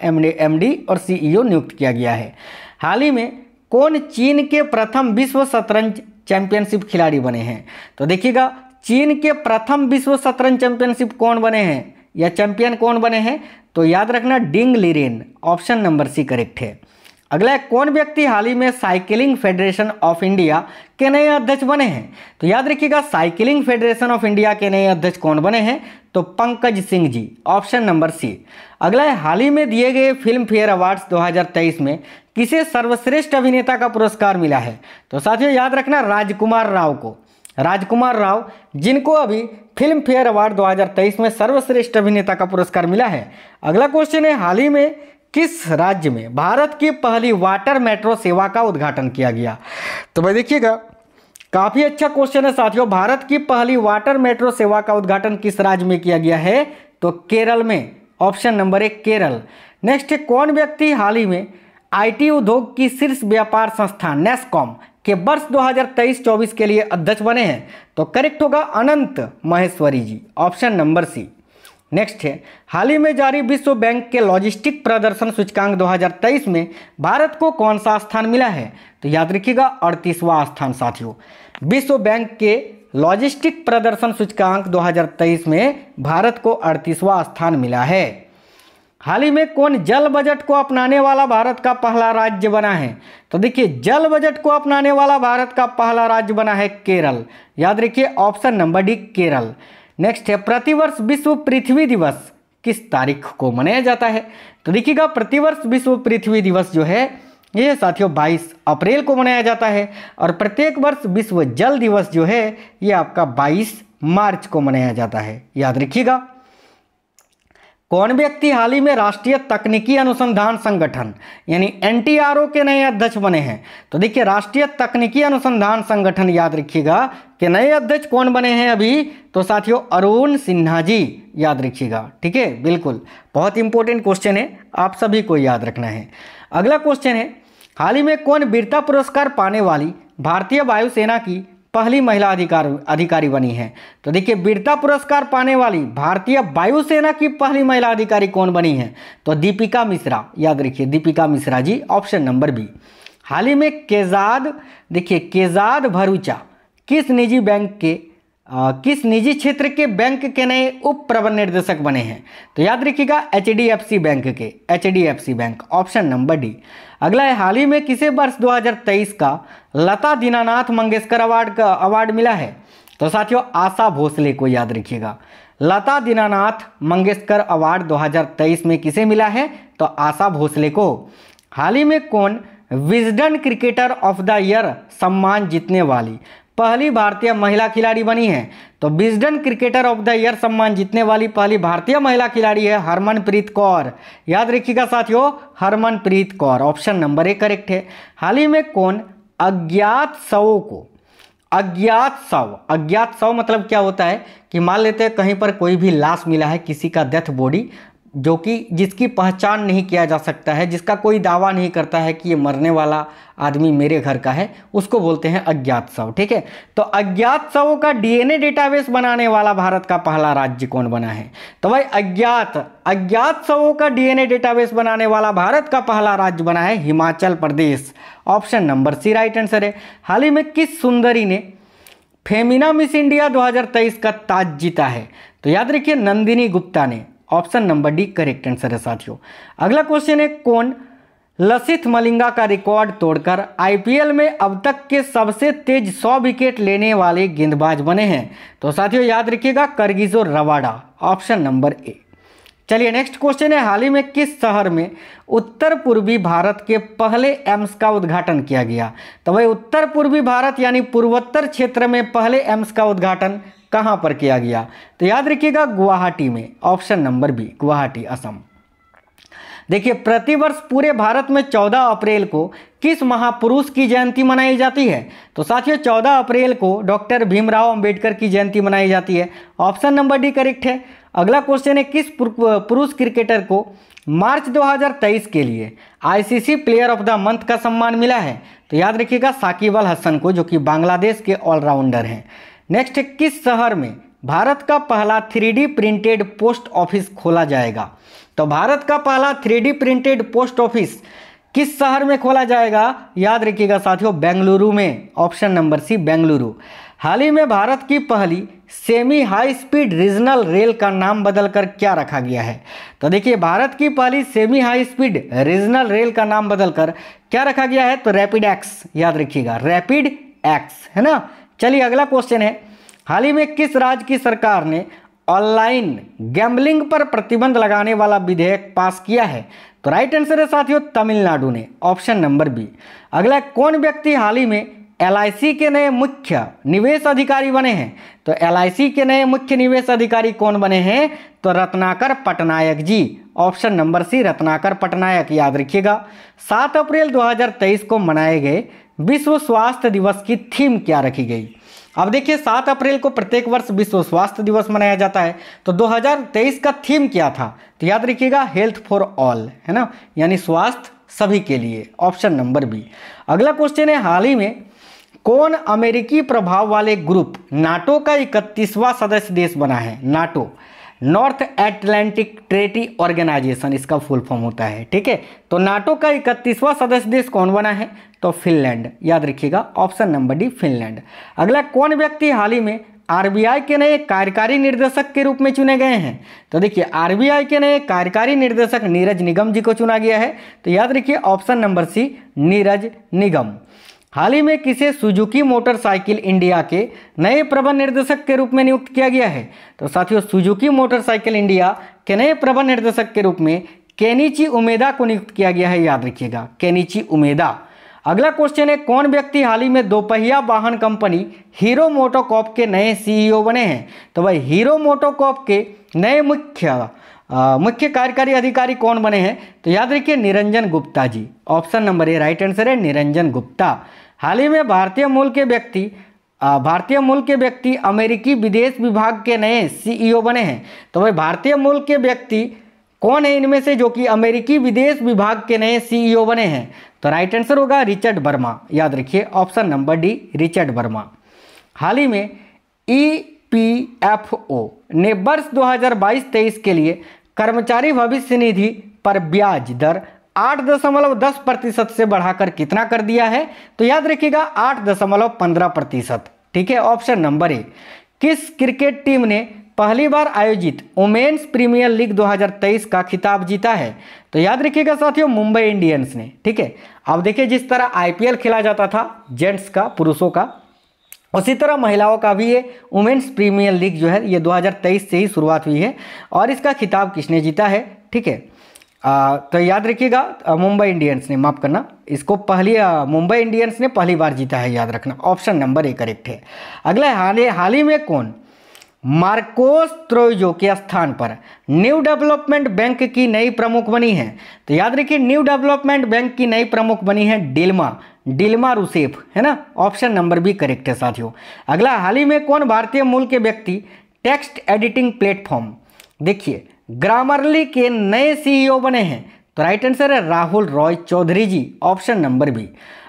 एमडी और सीईओ e नियुक्त किया गया है हाल ही में कौन चीन के प्रथम विश्व शतरंज चैंपियनशिप खिलाड़ी बने हैं तो देखिएगा चीन के प्रथम विश्व शतरंज चैंपियनशिप कौन बने हैं या चैंपियन कौन बने हैं तो याद रखना Ding Liren option number C correct है अगला कौन व्यक्ति हाल ही में साइकिलिंग फेडरेशन ऑफ इंडिया के नए अध्यक्ष बने हैं तो याद रखिएगा साइकिलिंग फेडरेशन ऑफ इंडिया के नए अध्यक्ष कौन बने हैं तो Pankaj Singh ji option number C अगला है हाल ही में दिए गए फिल्म फेयर अवार्ड्स 2023 में किसे सर्वश्रेष्ठ अभिनेता का पुरस्कार मिला है तो साथियों याद रखना राजकुमार राव को राजकुमार राव जिनको अभी फिल्म फेयर अवार्ड 2023 में सर्वश्रेष्ठ अभिनेता का पुरस्कार मिला है अगला क्वेश्चन है हाल ही में किस राज्य में भारत की पहली वाटर मेट्रो सेवा का उद्घाटन किया गया तो भाई देखिएगा काफ़ी अच्छा क्वेश्चन है साथियों भारत की पहली वाटर मेट्रो सेवा का उद्घाटन किस राज्य में किया गया है तो केरल में ऑप्शन नंबर एक केरल नेक्स्ट कौन व्यक्ति हाल ही में आईटी उद्योग की शीर्ष व्यापार संस्था नेस्कॉम के वर्ष 2023-24 के लिए अध्यक्ष बने हैं तो करेक्ट होगा Anant Maheshwari ji option number C next है हाल ही में जारी विश्व बैंक के लॉजिस्टिक प्रदर्शन सूचकांक 2023 में भारत को कौन सा स्थान मिला है तो याद रखिएगा अड़तीसवां स्थान साथियों विश्व बैंक के लॉजिस्टिक प्रदर्शन सूचकांक 2023 में भारत को अड़तीसवां स्थान मिला है हाल ही में कौन जल बजट को अपनाने वाला भारत का पहला राज्य बना है तो देखिए जल बजट को अपनाने वाला भारत का पहला राज्य बना है केरल याद रखिए option number D Kerala next है प्रतिवर्ष विश्व पृथ्वी दिवस किस तारीख को मनाया जाता है तो देखिएगा प्रतिवर्ष विश्व पृथ्वी दिवस जो है ये साथियों 22 अप्रैल को मनाया जाता है और प्रत्येक वर्ष विश्व जल दिवस जो है ये आपका 22 मार्च को मनाया जाता है याद रखिएगा कौन व्यक्ति हाल ही में राष्ट्रीय तकनीकी अनुसंधान संगठन यानी एन के नए अध्यक्ष बने हैं तो देखिए राष्ट्रीय तकनीकी अनुसंधान संगठन याद रखिएगा कि नए अध्यक्ष कौन बने हैं अभी तो साथियों अरुण सिन्हा जी याद रखिएगा ठीक है बिल्कुल बहुत इंपॉर्टेंट क्वेश्चन है आप सभी को याद रखना है अगला क्वेश्चन है हाल ही में कौन वीरता पुरस्कार पाने वाली भारतीय वायुसेना की पहली महिला अधिकार अधिकारी बनी है तो देखिए वीरता पुरस्कार पाने वाली भारतीय वायुसेना की पहली महिला अधिकारी कौन बनी है तो दीपिका मिश्रा याद रखिए Deepika Mishra ji option number B हाल ही में केजाद देखिए केजाद भरूचा किस निजी बैंक के आ, किस निजी क्षेत्र के बैंक के नए उप प्रबंध निर्देशक बने हैं तो याद रखिएगा एच बैंक के H bank option number D अगला है हाल ही में किसे वर्ष 2023 का लता दीनानाथ मंगेशकर अवार्ड का अवार्ड मिला है तो साथियों आशा भोसले को याद रखिएगा लता दीनानाथ मंगेशकर अवार्ड 2023 में किसे मिला है तो आशा भोसले को हाल ही में कौन Wisden cricketer of the year सम्मान जीतने वाली पहली भारतीय महिला खिलाड़ी बनी है तो Wisden cricketer of the year सम्मान जीतने वाली पहली भारतीय महिला खिलाड़ी है हरमनप्रीत कौर याद रखिएगा साथियों Harmanpreet Kaur option number A correct है हाल ही में कौन अज्ञात शवों को अज्ञात शव अज्ञात शव मतलब क्या होता है कि मान लेते हैं कहीं पर कोई भी लाश मिला है किसी का डेथ बॉडी जो कि जिसकी पहचान नहीं किया जा सकता है जिसका कोई दावा नहीं करता है कि ये मरने वाला आदमी मेरे घर का है उसको बोलते हैं अज्ञात शव ठीक है तो अज्ञात शवों का डीएनए डेटाबेस बनाने वाला भारत का पहला राज्य कौन बना है तो भाई अज्ञात अज्ञात शवों का डीएनए डेटाबेस बनाने वाला भारत का पहला राज्य बना है Himachal Pradesh option number C right answer है हाल ही में किस सुंदरी ने फेमिना मिस इंडिया 2023 का ताज जीता है तो याद रखिए नंदिनी गुप्ता ने option number D correct answer है साथियों अगला क्वेश्चन है कौन लसित मलिंगा का रिकॉर्ड तोड़कर आईपीएल में अब तक के सबसे तेज 100 विकेट लेने वाले गेंदबाज बने हैं तो साथियों याद रखिएगा करगिजो रवाडा ऑप्शन नंबर ए चलिए नेक्स्ट क्वेश्चन है हाल ही में किस शहर में उत्तर पूर्वी भारत के पहले एम्स का उद्घाटन किया गया तो वही उत्तर पूर्वी भारत यानी पूर्वोत्तर क्षेत्र में पहले एम्स का उद्घाटन कहाँ पर किया गया तो याद रखिएगा गुवाहाटी में option number B Guwahati Assam देखिए प्रतिवर्ष पूरे भारत में 14 अप्रैल को किस महापुरुष की जयंती मनाई जाती है तो साथियों 14 अप्रैल को डॉक्टर भीमराव अंबेडकर की जयंती मनाई जाती है ऑप्शन नंबर डी करेक्ट है अगला क्वेश्चन है किस पुरुष क्रिकेटर को मार्च 2023 के लिए ICC player of the month का सम्मान मिला है तो याद रखिएगा साकिब अल हसन को जो कि बांग्लादेश के ऑलराउंडर हैं नेक्स्ट है किस शहर में भारत का पहला थ्री प्रिंटेड पोस्ट ऑफिस खोला जाएगा तो भारत का पहला थ्री प्रिंटेड पोस्ट ऑफिस किस शहर में खोला जाएगा याद रखिएगा साथियों बेंगलुरु में ऑप्शन नंबर सी बेंगलुरु हाल ही में भारत की पहली semi high speed regional rail का नाम बदलकर क्या रखा गया है तो देखिए भारत की पहली semi high speed regional rail का नाम बदलकर क्या रखा गया है तो रैपिड एक्स याद रखिएगा रैपिड एक्स है ना चलिए अगला क्वेश्चन है हाल ही में किस राज्य की सरकार ने ऑनलाइन गैम्बलिंग पर प्रतिबंध लगाने वाला विधेयक पास किया है तो राइट आंसर है साथियों तमिलनाडु ने ऑप्शन नंबर बी अगला कौन व्यक्ति हाल ही में एल के नए मुख्य निवेश अधिकारी बने हैं तो एल के नए मुख्य निवेश अधिकारी कौन बने हैं तो Ratnakar Patnaik ji option number C Ratnakar Patnaik याद रखिएगा 7 अप्रैल 2023 को मनाए गए विश्व स्वास्थ्य दिवस की थीम क्या रखी गई अब देखिए 7 अप्रैल को प्रत्येक वर्ष विश्व स्वास्थ्य दिवस मनाया जाता है तो 2023 का थीम क्या था तो याद रखिएगा हेल्थ फॉर ऑल है ना यानी स्वास्थ्य सभी के लिए ऑप्शन नंबर बी अगला क्वेश्चन है हाल ही में कौन अमेरिकी प्रभाव वाले ग्रुप नाटो का इकतीसवां सदस्य देश बना है NATO North Atlantic treaty organization इसका फुल फॉर्म होता है ठीक है तो नाटो का इकतीसवां सदस्य देश कौन बना है तो फिनलैंड याद रखिएगा ऑप्शन नंबर डी फिनलैंड अगला कौन व्यक्ति हाल ही में आरबीआई के नए कार्यकारी निर्देशक के रूप में चुने गए हैं तो देखिए आरबीआई के नए कार्यकारी निर्देशक नीरज निगम जी को चुना गया है तो याद रखिए option number C Neeraj Nigam हाल ही में किसे सुजुकी मोटरसाइकिल इंडिया के नए प्रबंध निर्देशक के रूप में नियुक्त किया गया है तो साथियों सुजुकी मोटरसाइकिल इंडिया के नए प्रबंध निर्देशक के रूप में केनिची उमेदा को नियुक्त किया गया है याद रखिएगा केनिची उमेदा अगला क्वेश्चन है कौन व्यक्ति हाल ही में दोपहिया वाहन कंपनी हीरो मोटोकॉप के नए सीईओ e बने हैं तो भाई हीरो मोटोकॉप के नए मुख्य मुख्य कार्यकारी अधिकारी कौन बने हैं तो याद रखिए Niranjan Gupta ji option number A right answer है निरंजन गुप्ता हाल ही में भारतीय मूल के व्यक्ति भारतीय मूल के व्यक्ति अमेरिकी विदेश विभाग के नए सीईओ e बने हैं तो भाई भारतीय मूल के व्यक्ति कौन है इनमें से जो कि अमेरिकी विदेश विभाग के नए सीईओ e बने हैं तो राइट आंसर होगा रिचर्ड वर्मा याद रखिए option number D Richard Verma हाल ही में ई पी एफ ओ ने वर्ष 2022-23 के लिए कर्मचारी भविष्य निधि पर ब्याज दर आठ दशमलव दस प्रतिशत से बढ़ाकर कितना कर दिया है तो याद रखिएगा आठ दशमलव पंद्रह प्रतिशत ठीक है ऑप्शन नंबर ए किस क्रिकेट टीम ने पहली बार आयोजित वुमेन्स प्रीमियर लीग 2023 का खिताब जीता है तो याद रखिएगा साथियों मुंबई इंडियंस ने ठीक है अब देखिए जिस तरह आईपीएल खेला जाता था जेंट्स का पुरुषों का उसी तरह महिलाओं का भी ये वुमेन्स प्रीमियर लीग जो है ये 2023 से ही शुरुआत हुई है और इसका खिताब किसने जीता है ठीक है आ, तो याद रखिएगा मुंबई इंडियंस ने माफ़ करना इसको पहली मुंबई इंडियंस ने पहली बार जीता है याद रखना ऑप्शन नंबर ए करेक्ट है अगला हाल हाल ही में कौन मार्कोस त्रोइजो के स्थान पर न्यू डेवलपमेंट बैंक की नई प्रमुख बनी है तो याद रखिए न्यू डेवलपमेंट बैंक की नई प्रमुख बनी है डिल्मा डिल्मा रूसेफ है ना ऑप्शन नंबर बी करेक्ट है साथियों अगला हाल ही में कौन भारतीय मूल के व्यक्ति टेक्स्ट एडिटिंग प्लेटफॉर्म देखिए ग्रामरली के नए सीईओ e बने हैं तो राइट आंसर है Rahul Roy Chaudhary ji option number B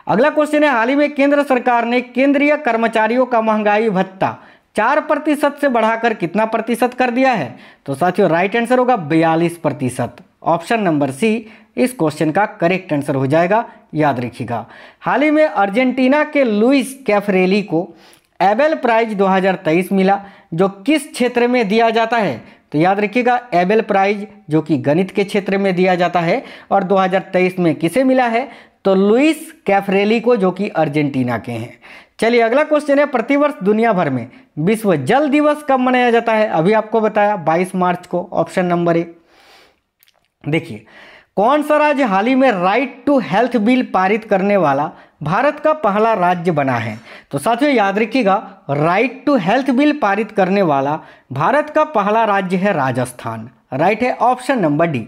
अगला क्वेश्चन है हाल ही में केंद्र सरकार ने केंद्रीय कर्मचारियों का महंगाई भत्ता चार प्रतिशत से बढ़ाकर कितना प्रतिशत कर दिया है तो साथियों राइट आंसर होगा बयालीस प्रतिशत ऑप्शन नंबर सी इस क्वेश्चन का करेक्ट आंसर हो जाएगा याद रखिएगा हाल ही में अर्जेंटीना के लुइस कैफरेली को एबेल प्राइज 2023 मिला जो किस क्षेत्र में दिया जाता है तो याद रखिएगा एबेल प्राइज जो कि गणित के क्षेत्र में दिया जाता है और 2023 में किसे मिला है तो लुइस कैफरेली को जो कि अर्जेंटीना के हैं चलिए अगला क्वेश्चन है प्रतिवर्ष दुनिया भर में विश्व जल दिवस कब मनाया जाता है अभी आपको बताया 22 मार्च को ऑप्शन नंबर ए देखिए कौन सा राज्य हाल ही में राइट टू हेल्थ बिल पारित करने वाला भारत का पहला राज्य बना है तो साथियों याद रखिएगा राइट टू हेल्थ बिल पारित करने वाला भारत का पहला राज्य है राजस्थान राइट है ऑप्शन नंबर डी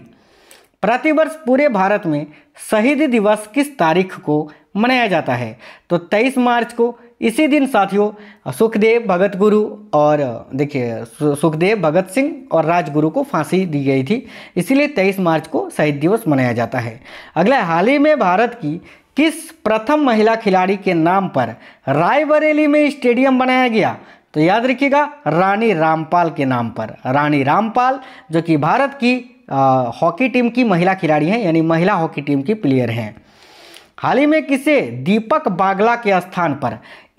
प्रतिवर्ष पूरे भारत में शहीद दिवस किस तारीख को मनाया जाता है तो 23 मार्च को इसी दिन साथियों सुखदेव भगत गुरु और देखिए सुखदेव भगत सिंह और राजगुरु को फांसी दी गई थी इसीलिए 23 मार्च को शहीद दिवस मनाया जाता है अगला हाल ही में भारत की किस प्रथम महिला खिलाड़ी के नाम पर रायबरेली में स्टेडियम बनाया गया तो याद रखिएगा रानी रामपाल के नाम पर रानी रामपाल जो कि भारत की हॉकी टीम की महिला खिलाड़ी हैं यानी महिला हॉकी टीम की प्लेयर हैं हाल ही में किसे दीपक बागला के स्थान पर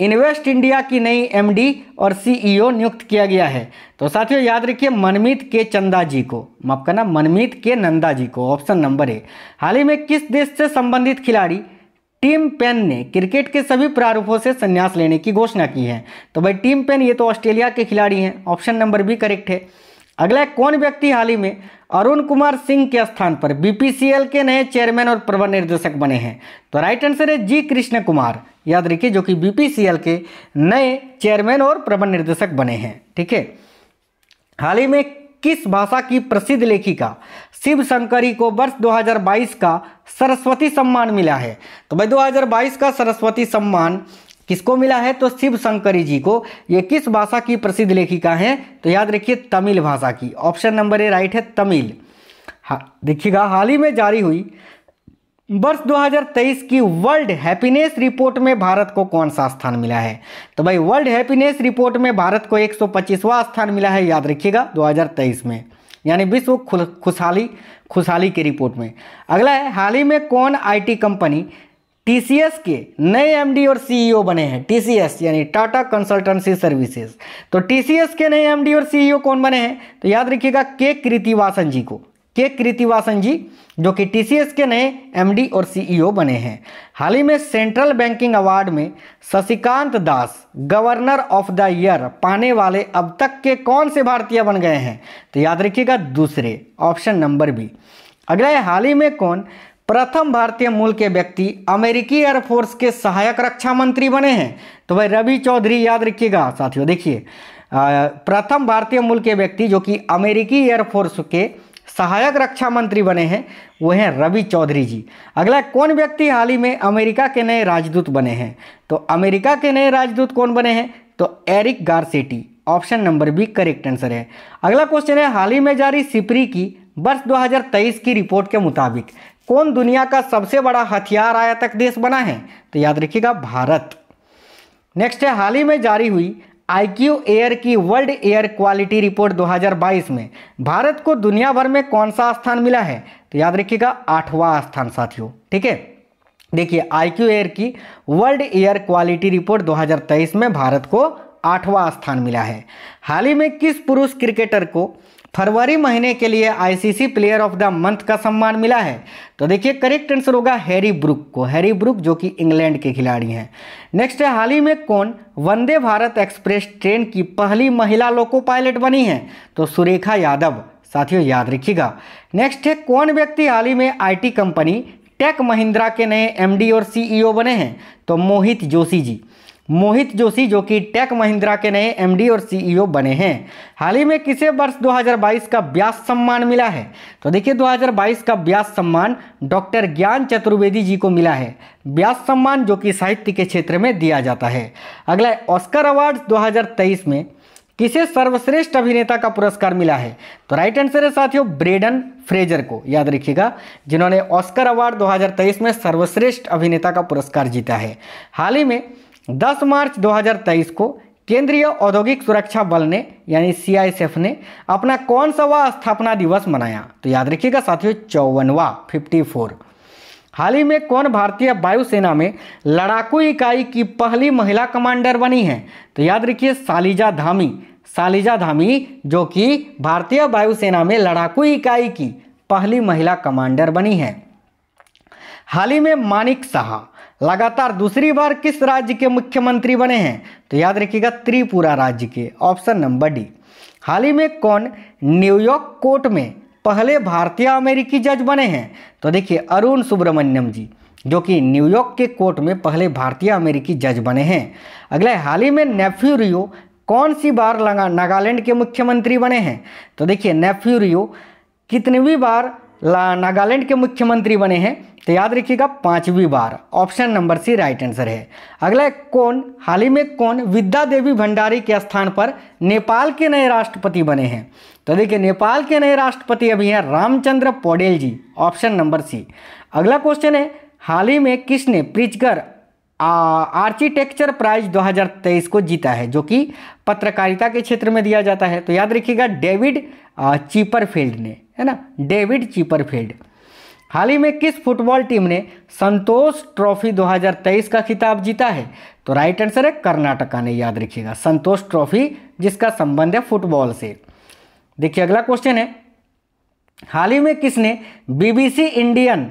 इन्वेस्ट इंडिया की नई एमडी और सीईओ नियुक्त किया गया है तो साथियों याद रखिए मनमीत के चंदा जी को माफ करना मनमीत के नंदा जी को ऑप्शन नंबर ए हाल ही में किस देश से संबंधित खिलाड़ी टीम पेन ने क्रिकेट के सभी प्रारूपों से संन्यास लेने की घोषणा की है तो भाई टीम पेन ये तो ऑस्ट्रेलिया के खिलाड़ी हैं ऑप्शन नंबर बी करेक्ट है अगला कौन व्यक्ति हाल ही में अरुण कुमार सिंह के स्थान पर बीपीसीएल के नए चेयरमैन और प्रबंध निर्देशक बने हैं तो राइट आंसर है जी कृष्ण कुमार याद रखिए जो कि बीपीसीएल के नए चेयरमैन और प्रबंध निर्देशक बने हैं ठीक है हाल ही में किस भाषा की प्रसिद्ध लेखिका शिव शंकरी को वर्ष 2022 का सरस्वती सम्मान मिला है तो भाई 2022 का सरस्वती सम्मान किसको मिला है तो शिव शंकरी जी को ये किस भाषा की प्रसिद्ध लेखिका हैं तो याद रखिए तमिल भाषा की ऑप्शन नंबर ए राइट है तमिल हाँ देखिएगा हाल ही में जारी हुई वर्ष 2023 की वर्ल्ड हैप्पीनेस रिपोर्ट में भारत को कौन सा स्थान मिला है तो भाई वर्ल्ड हैप्पीनेस रिपोर्ट में भारत को एक स्थान मिला है याद रखिएगा 2023 में यानी विश्व खुशहाली खुशहाली की रिपोर्ट में अगला है हाल ही में कौन आईटी कंपनी टीसीएस के नए एमडी और सीईओ e बने हैं टीसीएस यानी टाटा कंसल्टेंसी सर्विसेज तो टीसीएस के नए एमडी और सीईओ e कौन बने हैं तो याद रखिएगा के कृतिवासन जी को के कृतिवासन जी जो कि टीसीएस के नए एमडी और सीईओ e बने हैं हाल ही में सेंट्रल बैंकिंग अवार्ड में Shashikant Das governor of the year पाने वाले अब तक के कौन से भारतीय बन गए हैं तो याद रखिएगा दूसरे ऑप्शन नंबर बी अगला है हाल ही में कौन प्रथम भारतीय मूल के व्यक्ति अमेरिकी एयरफोर्स के सहायक रक्षा मंत्री बने हैं तो भाई रवि चौधरी याद रखिएगा साथियों देखिए प्रथम भारतीय मूल के व्यक्ति जो कि अमेरिकी एयरफोर्स के सहायक रक्षा मंत्री बने हैं वो हैं रवि चौधरी जी अगला कौन व्यक्ति हाल ही में अमेरिका के नए राजदूत बने हैं तो अमेरिका के नए राजदूत कौन बने हैं तो Eric Garcetti option number B correct answer है अगला क्वेश्चन है हाल ही में जारी सिपरी की वर्ष 2023 की रिपोर्ट के मुताबिक कौन दुनिया का सबसे बड़ा हथियार आयातक देश बना है तो याद रखिएगा भारत नेक्स्ट है हाल ही में जारी हुई आईक्यू एयर की वर्ल्ड एयर क्वालिटी रिपोर्ट 2022 में भारत को दुनिया भर में कौन सा स्थान मिला है तो याद रखिएगा आठवां स्थान साथियों ठीक है देखिए आईक्यू एयर की वर्ल्ड एयर क्वालिटी रिपोर्ट 2023 में भारत को आठवां स्थान मिला है हाल ही में किस पुरुष क्रिकेटर को फरवरी महीने के लिए ICC player of the month का सम्मान मिला है तो देखिए करेक्ट आंसर होगा हैरी ब्रुक को हैरी ब्रुक जो कि इंग्लैंड के खिलाड़ी हैं नेक्स्ट है हाल ही में कौन वंदे भारत एक्सप्रेस ट्रेन की पहली महिला लोको पायलट बनी है तो सुरेखा यादव साथियों याद रखिएगा नेक्स्ट है कौन व्यक्ति हाल ही में आई कंपनी टेक महिंद्रा के नए एम और सीईओ e बने हैं तो मोहित जोशी जी मोहित जोशी जो कि टेक महिंद्रा के नए एमडी और सीईओ e बने हैं हाल ही में किसे वर्ष 2022 का व्यास सम्मान मिला है तो देखिए 2022 का व्यास सम्मान डॉक्टर ज्ञान चतुर्वेदी जी को मिला है व्यास सम्मान जो कि साहित्य के क्षेत्र में दिया जाता है अगला ऑस्कर अवार्ड दो में किसे सर्वश्रेष्ठ अभिनेता का पुरस्कार मिला है तो राइट आंसर है साथियों ब्रेडन फ्रेजर को याद रखिएगा जिन्होंने ऑस्कर अवार्ड 2023 में सर्वश्रेष्ठ अभिनेता का पुरस्कार जीता है हाल ही में 10 मार्च 2023 को केंद्रीय औद्योगिक सुरक्षा बल ने यानी सीआईएसएफ ने अपना कौन सा वह स्थापना दिवस मनाया तो याद रखिएगा साथियों चौवनवा 54 हाल ही में कौन भारतीय वायुसेना में लड़ाकू इकाई की पहली महिला कमांडर बनी है तो याद रखिए सालिजा धामी सालिजा धामी जो कि भारतीय वायुसेना में लड़ाकू इकाई की पहली महिला कमांडर बनी है हाल ही में मानिक साहा लगातार दूसरी बार किस राज्य के मुख्यमंत्री बने हैं तो याद रखिएगा त्रिपुरा राज्य के ऑप्शन नंबर डी हाल ही में कौन न्यूयॉर्क कोर्ट में पहले भारतीय अमेरिकी जज बने हैं तो देखिए अरुण सुब्रमण्यम जी जो कि न्यूयॉर्क के कोर्ट में पहले भारतीय अमेरिकी जज बने हैं अगला हाल ही में नेफ्यू रियो कौन सी बार नागालैंड के मुख्यमंत्री बने हैं तो देखिए नेफ्यू रियो कितनी बार नागालैंड के मुख्यमंत्री बने हैं तो याद रखिएगा पांचवी बार option number C right answer है अगला है कौन हाल ही में कौन विद्या देवी भंडारी के स्थान पर नेपाल के नए राष्ट्रपति बने हैं तो देखिए नेपाल के नए राष्ट्रपति अभी हैं Ramchandra Paudel ji option number C अगला क्वेश्चन है हाल ही में किसने प्रिचगर आर्किटेक्चर प्राइज 2023 को जीता है जो कि पत्रकारिता के क्षेत्र में दिया जाता है तो याद रखिएगा डेविड चीपरफील्ड ने है ना डेविड चीपरफील्ड हाल ही में किस फुटबॉल टीम ने संतोष ट्रॉफी 2023 का खिताब जीता है तो राइट आंसर है कर्नाटका ने याद रखिएगा संतोष ट्रॉफी जिसका संबंध है फुटबॉल से देखिए अगला क्वेश्चन है हाल ही में किसने BBC Indian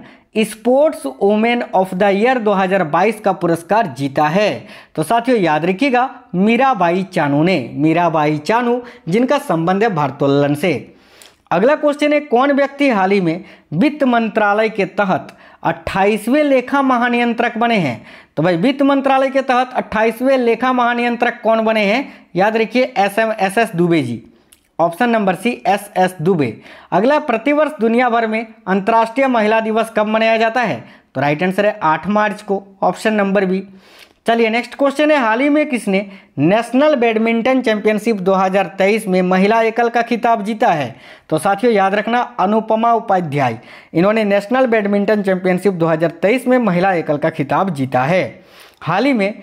sports women of the year 2022 का पुरस्कार जीता है तो साथियों याद रखिएगा मीराबाई चानू ने मीराबाई चानू जिनका संबंध है भारतोलन से अगला क्वेश्चन है कौन व्यक्ति हाल ही में वित्त मंत्रालय के तहत अट्ठाईसवें लेखा महानियंत्रक बने हैं तो भाई वित्त मंत्रालय के तहत अट्ठाईसवें लेखा महानियंत्रक कौन बने हैं याद रखिए S M S S Dubey ji option number C S S Dubey अगला प्रतिवर्ष दुनिया भर में अंतर्राष्ट्रीय महिला दिवस कब मनाया जाता है तो राइट आंसर है आठ मार्च को ऑप्शन नंबर बी चलिए नेक्स्ट क्वेश्चन है हाल ही में किसने नेशनल बैडमिंटन चैंपियनशिप 2023 में महिला एकल का खिताब जीता है तो साथियों याद रखना अनुपमा उपाध्याय इन्होंने नेशनल बैडमिंटन चैंपियनशिप 2023 में महिला एकल का खिताब जीता है हाल ही में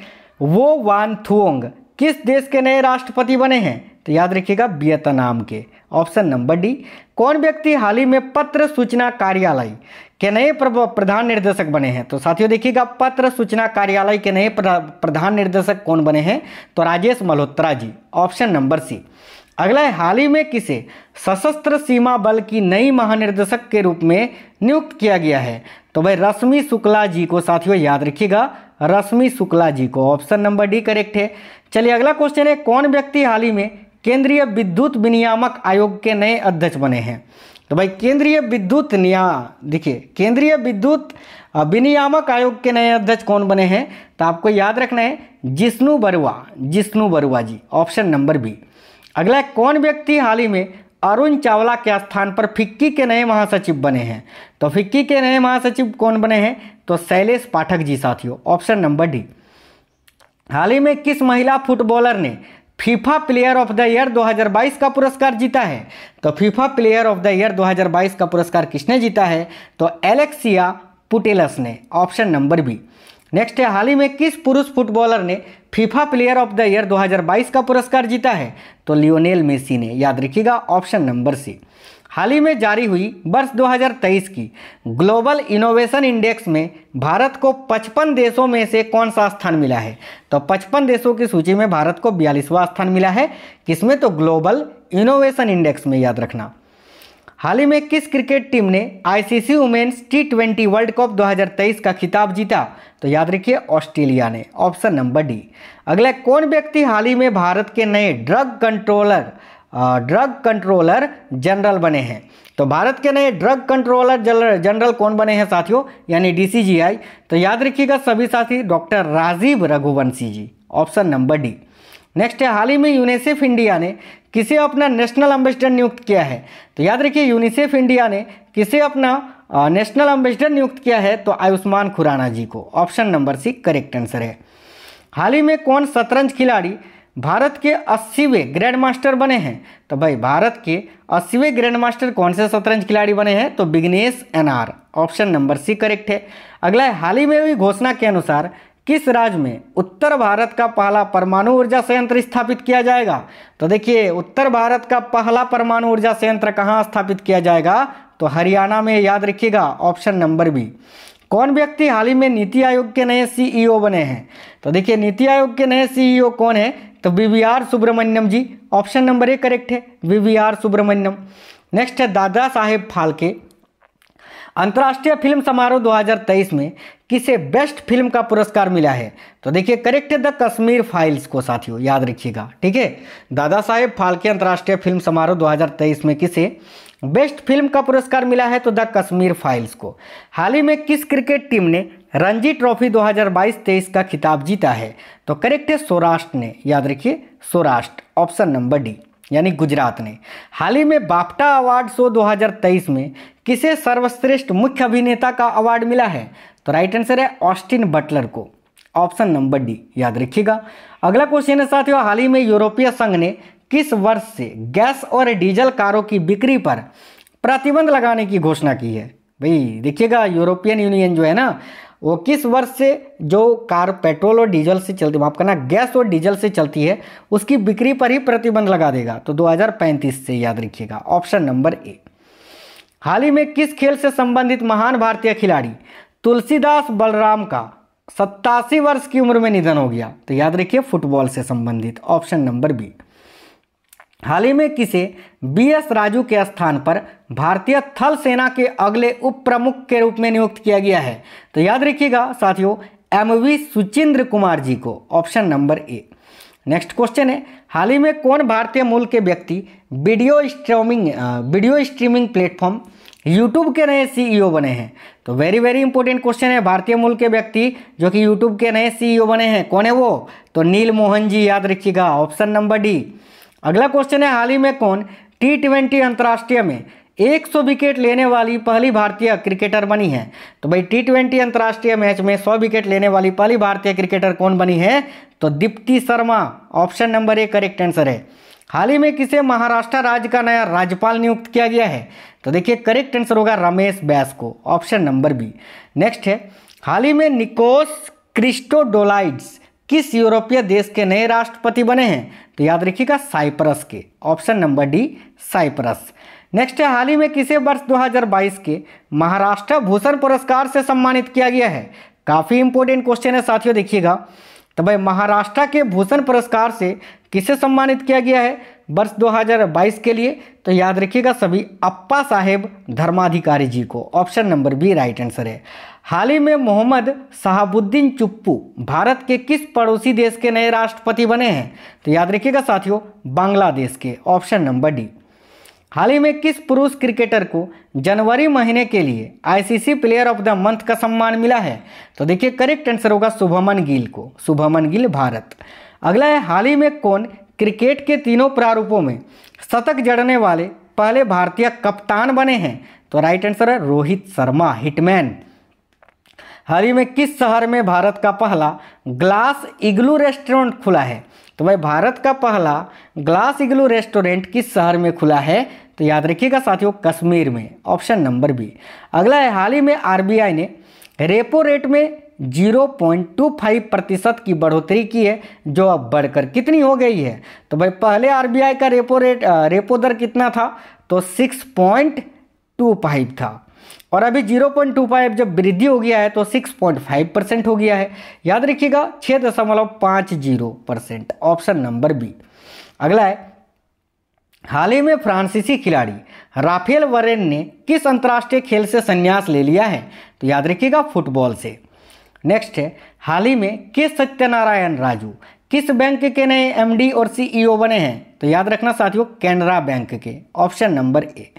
वो वान थुओंग किस देश के नए राष्ट्रपति बने हैं तो याद रखिएगा वियतनाम के ऑप्शन नंबर डी कौन व्यक्ति हाल ही में पत्र सूचना कार्यालय के नए प्रधान निर्देशक बने हैं तो साथियों देखिएगा पत्र सूचना कार्यालय के नए प्रधान निर्देशक कौन बने हैं तो Rajesh Malhotra ji option number C अगला है हाल ही में किसे सशस्त्र सीमा बल की नई महानिर्देशक के रूप में नियुक्त किया गया है तो भाई रश्मि शुक्ला जी को साथियों याद रखिएगा रश्मि शुक्ला जी को ऑप्शन नंबर डी करेक्ट है चलिए अगला क्वेश्चन है कौन व्यक्ति हाल ही में केंद्रीय विद्युत विनियामक आयोग के नए अध्यक्ष बने हैं तो भाई केंद्रीय विद्युत निया देखिए केंद्रीय विद्युत विनियामक आयोग के नए अध्यक्ष कौन बने हैं तो आपको याद रखना है Jishnu Barua Jishnu Barua ji option number B अगला कौन व्यक्ति हाल ही में अरुण चावला के स्थान पर फिक्की के नए महासचिव बने हैं तो फिक्की के नए महासचिव कौन बने हैं तो शैलेश पाठक जी साथियों ऑप्शन नंबर डी हाल ही में किस महिला फुटबॉलर ने FIFA player of the year 2022 का पुरस्कार जीता है तो FIFA player of the year 2022 का पुरस्कार किसने जीता है तो एलेक्सिया पुटेलस ने ऑप्शन नंबर बी नेक्स्ट है हाल ही में किस पुरुष फुटबॉलर ने FIFA player of the year 2022 का पुरस्कार जीता है तो लियोनेल मेसी ने याद रखिएगा ऑप्शन नंबर सी हाल ही में जारी हुई वर्ष 2023 की ग्लोबल इनोवेशन इंडेक्स में भारत को 55 देशों में से कौन सा स्थान मिला है तो 55 देशों की सूची में भारत को बयालीसवां स्थान मिला है किसमें तो ग्लोबल इनोवेशन इंडेक्स में याद रखना हाल ही में किस क्रिकेट टीम ने ICC women's T twenty world cup 2023 का खिताब जीता तो याद रखिए ऑस्ट्रेलिया ने ऑप्शन नंबर डी अगला कौन व्यक्ति हाल ही में भारत के नए drug controller drug controller general बने हैं तो भारत के नए ड्रग कंट्रोलर जनरल कौन बने हैं साथियों यानी डीसीजीआई तो याद रखिएगा सभी साथी doctor Rajeev Raghuvanshi ji option number D next है हाल ही में यूनिसेफ इंडिया ने किसे अपना नेशनल एम्बेसडर नियुक्त किया है तो याद रखिए यूनिसेफ इंडिया ने किसे अपना नेशनल एम्बेसडर नियुक्त किया है तो आयुष्मान खुराना जी को option number C correct answer है हाल ही में कौन शतरंज खिलाड़ी भारत के अस्सीवें ग्रैंड मास्टर बने हैं तो भाई भारत के अस्सीवें ग्रैंड मास्टर कौन से शतरंज खिलाड़ी बने हैं तो Vignesh N R option number C correct है अगला है हाल ही में हुई घोषणा के अनुसार किस राज्य में उत्तर भारत का पहला परमाणु ऊर्जा संयंत्र स्थापित किया जाएगा तो देखिए उत्तर भारत का पहला परमाणु ऊर्जा संयंत्र कहाँ स्थापित किया जाएगा तो हरियाणा में याद रखिएगा ऑप्शन नंबर बी कौन व्यक्ति हाल ही में नीति आयोग के नए सीईओ e बने हैं तो देखिए नीति आयोग के नए सीईओ e कौन है तो V Subramaniam ji option number A correct है वी सुब्रमण्यम नेक्स्ट है दादा साहेब फालके अंतर्राष्ट्रीय फिल्म समारोह 2023 में किसे बेस्ट फिल्म का पुरस्कार मिला है तो देखिए करेक्ट है द कश्मीर फाइल्स को साथियों याद रखिएगा ठीक है दादा साहेब फाल्के अंतर्राष्ट्रीय फिल्म समारोह 2023 में किसे बेस्ट फिल्म का पुरस्कार मिला है तो द कश्मीर फाइल्स को हाल ही में किस क्रिकेट टीम ने रणजी ट्रॉफी 2022-23 का खिताब जीता है तो करेक्ट है सौराष्ट्र ने याद रखिए सौराष्ट्र ऑप्शन नंबर डी यानी गुजरात ने हाल ही में बाप्टा अवार्ड शो 2023 में किसे सर्वश्रेष्ठ मुख्य अभिनेता का अवार्ड मिला है तो राइट आंसर है ऑस्टिन बटलर को ऑप्शन नंबर डी याद रखिएगा अगला क्वेश्चन है साथियों हाल ही में यूरोपीय संघ ने किस वर्ष से गैस और डीजल कारों की बिक्री पर प्रतिबंध लगाने की घोषणा की है भाई देखिएगा यूरोपियन यूनियन जो है ना वो किस वर्ष से जो कार पेट्रोल और डीजल से चलती माफ करना गैस और डीजल से चलती है उसकी बिक्री पर ही प्रतिबंध लगा देगा तो 2035 से याद रखिएगा ऑप्शन नंबर ए हाल ही में किस खेल से संबंधित महान भारतीय खिलाड़ी तुलसीदास बलराम का सत्तासी वर्ष की उम्र में निधन हो गया तो याद रखिए फुटबॉल से संबंधित ऑप्शन नंबर बी हाल ही में किसे बी एस राजू के स्थान पर भारतीय थल सेना के अगले उप प्रमुख के रूप में नियुक्त किया गया है तो याद रखिएगा साथियों एम वी सुचिंद्र कुमार जी को option number A next question है हाल ही में कौन भारतीय मूल के व्यक्ति video streaming video streaming platform YouTube के नए सीईओ e बने हैं तो वेरी वेरी इंपॉर्टेंट क्वेश्चन है भारतीय मूल के व्यक्ति जो कि यूट्यूब के नए सीईओ e बने हैं कौन है वो तो नील मोहन जी याद रखिएगा ऑप्शन नंबर डी अगला क्वेश्चन है हाल ही में कौन टी ट्वेंटी अंतर्राष्ट्रीय में 100 विकेट लेने वाली पहली भारतीय क्रिकेटर बनी है तो भाई टी ट्वेंटी अंतर्राष्ट्रीय मैच में 100 विकेट लेने वाली पहली भारतीय क्रिकेटर कौन बनी है तो Deepti Sharma option number A correct answer है हाल ही में किसे महाराष्ट्र राज्य का नया राज्यपाल नियुक्त किया गया है तो देखिए करेक्ट आंसर होगा रमेश बैस को ऑप्शन नंबर बी नेक्स्ट है हाल ही में निकोस क्रिस्टोडोलाइड्स किस यूरोपीय देश के नए राष्ट्रपति बने हैं तो याद रखिएगा साइप्रस के option number D Cyprus next है हाल ही में किसे वर्ष 2022 के महाराष्ट्र भूषण पुरस्कार से सम्मानित किया गया है काफ़ी इंपॉर्टेंट क्वेश्चन है साथियों देखिएगा तो भाई महाराष्ट्र के भूषण पुरस्कार से किसे सम्मानित किया गया है वर्ष 2022 के लिए तो याद रखिएगा सभी अप्पा साहेब धर्माधिकारी जी को option number B right answer है हाल ही में मोहम्मद शहाबुद्दीन चुप्पू भारत के किस पड़ोसी देश के नए राष्ट्रपति बने हैं तो याद रखिएगा साथियों बांग्लादेश के ऑप्शन नंबर डी हाल ही में किस पुरुष क्रिकेटर को जनवरी महीने के लिए ICC player of the month का सम्मान मिला है तो देखिए करेक्ट आंसर होगा शुभमन गिल को शुभमन गिल भारत अगला है हाल ही में कौन क्रिकेट के तीनों प्रारूपों में शतक जड़ने वाले पहले भारतीय कप्तान बने हैं तो राइट आंसर है रोहित शर्मा हिटमैन हाल ही में किस शहर में भारत का पहला ग्लास इग्लू रेस्टोरेंट खुला है तो भाई भारत का पहला ग्लास इग्लू रेस्टोरेंट किस शहर में खुला है तो याद रखिएगा साथियों कश्मीर में ऑप्शन नंबर बी अगला है हाल ही में आरबीआई ने रेपो रेट में 0.25 प्रतिशत की बढ़ोतरी की है जो अब बढ़कर कितनी हो गई है तो भाई पहले आरबीआई का रेपो रेट रेपो दर कितना था तो 6.25 था और अभी 0.25 जब वृद्धि हो गया है तो 6.5 परसेंट हो गया है याद रखिएगा छः दशमलव पाँच zero percent option number B अगला है हाल ही में फ्रांसीसी खिलाड़ी राफेल वरेन ने किस अंतर्राष्ट्रीय खेल से संन्यास ले लिया है तो याद रखिएगा फुटबॉल से नेक्स्ट है हाल ही में के सत्यनारायण राजू किस बैंक के नए एमडी और सीईओ e बने हैं तो याद रखना साथियों कैनरा बैंक के ऑप्शन नंबर ए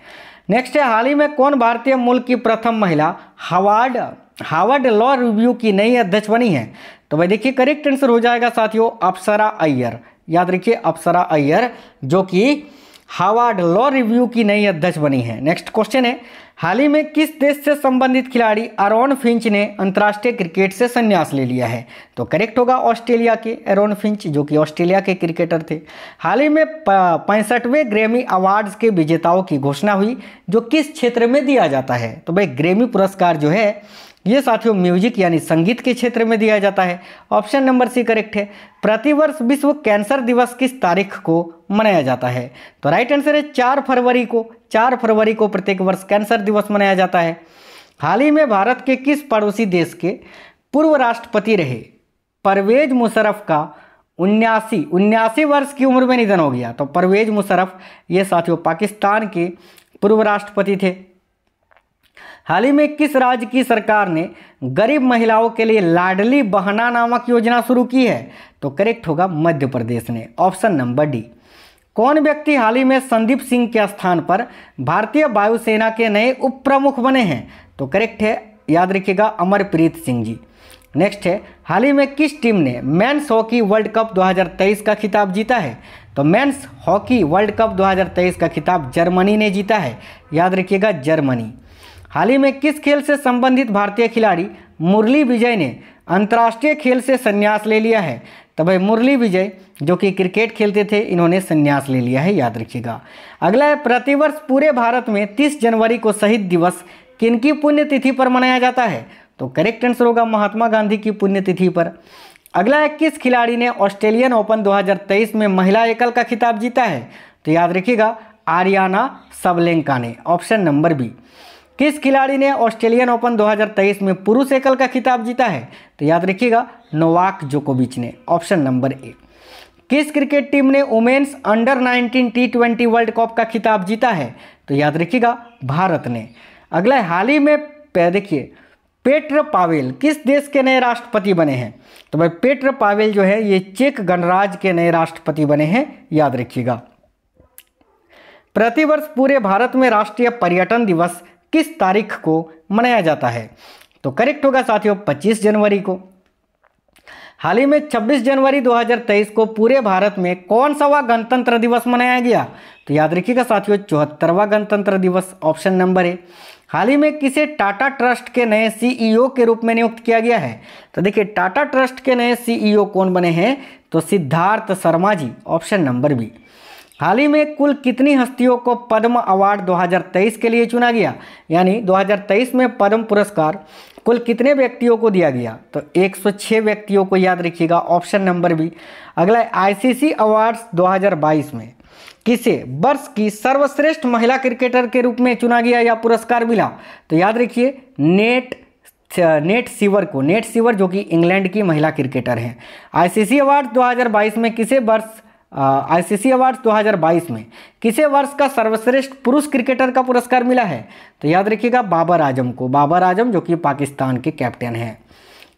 नेक्स्ट है हाल ही में कौन भारतीय मूल की प्रथम महिला हावार्ड हार्वर्ड लॉ रिव्यू की नई अध्यक्ष बनी है तो भाई देखिए करेक्ट आंसर हो जाएगा साथियों अप्सरा अय्यर याद रखिए अप्सरा अय्यर जो कि हावार्ड लॉ रिव्यू की नई अध्यक्ष बनी है नेक्स्ट क्वेश्चन है हाल ही में किस देश से संबंधित खिलाड़ी अरोन फिंच ने अंतर्राष्ट्रीय क्रिकेट से संन्यास ले लिया है तो करेक्ट होगा ऑस्ट्रेलिया के अरोन फिंच जो कि ऑस्ट्रेलिया के क्रिकेटर थे हाल ही में पैंसठवें ग्रेमी अवार्ड्स के विजेताओं की घोषणा हुई जो किस क्षेत्र में दिया जाता है तो भाई ग्रेमी पुरस्कार जो है ये साथियों म्यूजिक यानी संगीत के क्षेत्र में दिया जाता है ऑप्शन नंबर सी करेक्ट है प्रतिवर्ष विश्व कैंसर दिवस किस तारीख को मनाया जाता है तो राइट आंसर है चार फरवरी को चार फरवरी को प्रत्येक वर्ष कैंसर दिवस मनाया जाता है हाल ही में भारत के किस पड़ोसी देश के पूर्व राष्ट्रपति रहे परवेज मुशरफ का उन्यासी उन्यासी वर्ष की उम्र में निधन हो गया तो परवेज मुशरफ ये साथियों पाकिस्तान के पूर्व राष्ट्रपति थे हाल ही में किस राज्य की सरकार ने गरीब महिलाओं के लिए लाडली बहना नामक योजना शुरू की है तो करेक्ट होगा मध्य प्रदेश ने ऑप्शन नंबर डी कौन व्यक्ति हाल ही में संदीप सिंह के स्थान पर भारतीय वायुसेना के नए उप प्रमुख बने हैं तो करेक्ट है याद रखिएगा अमरप्रीत सिंह जी नेक्स्ट है हाल ही में किस टीम ने मेंस हॉकी वर्ल्ड कप 2023 का खिताब जीता है तो मेंस हॉकी वर्ल्ड कप 2023 का खिताब जर्मनी ने जीता है याद रखिएगा जर्मनी हाल ही में किस खेल से संबंधित भारतीय खिलाड़ी मुरली विजय ने अंतर्राष्ट्रीय खेल से संन्यास ले लिया है तो भाई मुरली विजय जो कि क्रिकेट खेलते थे इन्होंने संन्यास ले लिया है याद रखिएगा अगला है प्रतिवर्ष पूरे भारत में 30 जनवरी को शहीद दिवस किनकी पुण्यतिथि पर मनाया जाता है तो करेक्ट आंसर होगा महात्मा गांधी की पुण्यतिथि पर अगला है किस खिलाड़ी ने ऑस्ट्रेलियन ओपन 2023 में महिला एकल का खिताब जीता है तो याद रखिएगा आर्याना सबलेंका ने ऑप्शन नंबर बी किस खिलाड़ी ने ऑस्ट्रेलियन ओपन 2023 में पुरुष एकल का खिताब जीता है तो याद रखिएगा नोवाक जोकोविच ने ऑप्शन नंबर ए किस क्रिकेट टीम ने women's under 19 T twenty world cup का खिताब जीता है तो याद रखिएगा भारत ने अगला हाल ही में देखिए पेट्र पावेल किस देश के नए राष्ट्रपति बने हैं तो भाई पेट्र पावेल जो है ये चेक गणराज के नए राष्ट्रपति बने हैं याद रखिएगा प्रतिवर्ष पूरे भारत में राष्ट्रीय पर्यटन दिवस किस तारीख को मनाया जाता है तो करेक्ट होगा साथियों 25 जनवरी को हाल ही में 26 जनवरी 2023 को पूरे भारत में कौन सा वा गणतंत्र दिवस मनाया गया तो याद रखिएगा साथियों चौहत्तरवा गणतंत्र दिवस ऑप्शन नंबर ए हाल ही में किसे टाटा ट्रस्ट के नए सीईओ e के रूप में नियुक्त किया गया है तो देखिए टाटा ट्रस्ट के नए सीईओ e कौन बने हैं तो Siddharth Sharma ji option number B हाल ही में कुल कितनी हस्तियों को पद्म अवार्ड 2023 के लिए चुना गया यानी 2023 में पद्म पुरस्कार कुल कितने व्यक्तियों को दिया गया तो 106 व्यक्तियों को याद रखिएगा ऑप्शन नंबर बी अगला आईसीसी अवार्ड्स 2022 में किसे वर्ष की सर्वश्रेष्ठ महिला क्रिकेटर के रूप में चुना गया या पुरस्कार मिला तो याद रखिए नेट नेट सीवर को नेट सीवर जो कि इंग्लैंड की महिला क्रिकेटर हैं आईसीसी अवार्ड 2022 में किसे वर्ष आईसीसी अवार्ड्स 2022 में किसे वर्ष का सर्वश्रेष्ठ पुरुष क्रिकेटर का पुरस्कार मिला है तो याद रखिएगा बाबर आजम को बाबर आजम जो कि पाकिस्तान के कैप्टन हैं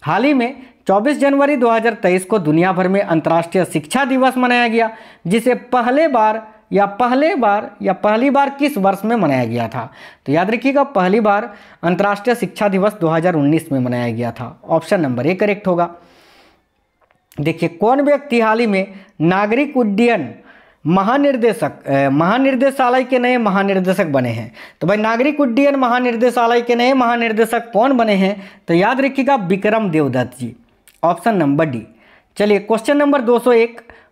हाल ही में 24 जनवरी 2023 को दुनिया भर में अंतर्राष्ट्रीय शिक्षा दिवस मनाया गया जिसे पहले बार या पहले बार या पहली बार किस वर्ष में मनाया गया था तो याद रखिएगा पहली बार अंतर्राष्ट्रीय शिक्षा दिवस 2019 में मनाया गया था ऑप्शन नंबर ए करेक्ट होगा देखिए कौन व्यक्ति हाल ही में नागरिक उड्डयन महानिर्देशक महानिर्देशालय के नए महानिर्देशक बने हैं तो भाई नागरिक उड्डयन महानिर्देशालय के नए महानिर्देशक कौन बने हैं तो याद रखिएगा Vikram Devdutt ji option number D चलिए क्वेश्चन नंबर 201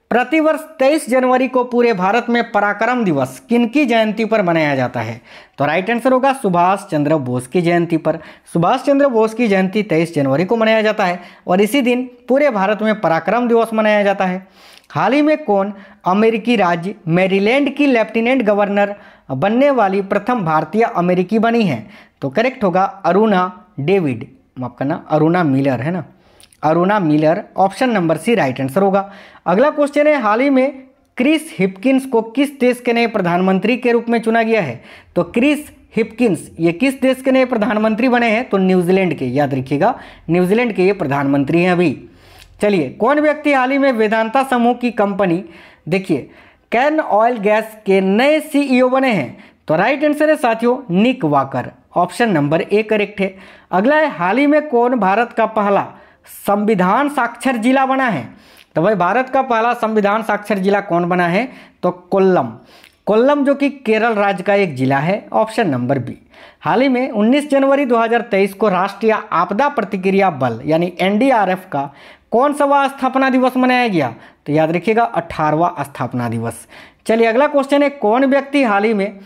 प्रतिवर्ष 23 जनवरी को पूरे भारत में पराक्रम दिवस किनकी जयंती पर मनाया जाता है तो राइट आंसर होगा सुभाष चंद्र बोस की जयंती पर सुभाष चंद्र बोस की जयंती 23 जनवरी को मनाया जाता है और इसी दिन पूरे भारत में पराक्रम दिवस मनाया जाता है हाल ही में कौन अमेरिकी राज्य मेरीलैंड की लेफ्टिनेंट गवर्नर बनने वाली प्रथम भारतीय अमेरिकी बनी है तो करेक्ट होगा अरुणा डेविड माफ करना अरुणा मिलर है ना Aruna Miller option number C right answer होगा अगला क्वेश्चन है हाल ही में क्रिस हिपकिंस को किस देश के नए प्रधानमंत्री के रूप में चुना गया है तो क्रिस हिपकिंस ये किस देश के नए प्रधानमंत्री बने हैं तो न्यूजीलैंड के याद रखिएगा न्यूजीलैंड के ये प्रधानमंत्री हैं अभी चलिए कौन व्यक्ति हाल ही में वेदांता समूह की कंपनी देखिए कैन ऑयल गैस के नए सीईओ बने हैं तो राइट आंसर है साथियों Nick Walker option number A correct है अगला है हाल ही में कौन भारत का पहला संविधान साक्षर जिला बना है तो भाई भारत का पहला संविधान साक्षर जिला कौन बना है तो कोल्लम कोल्लम जो कि केरल राज्य का एक जिला है ऑप्शन नंबर बी हाल ही में 19 जनवरी 2023 को राष्ट्रीय आपदा प्रतिक्रिया बल यानी एनडीआरएफ का कौन सा स्थापना दिवस मनाया गया तो याद रखिएगा अठारवा स्थापना दिवस चलिए अगला क्वेश्चन है कौन व्यक्ति हाल ही में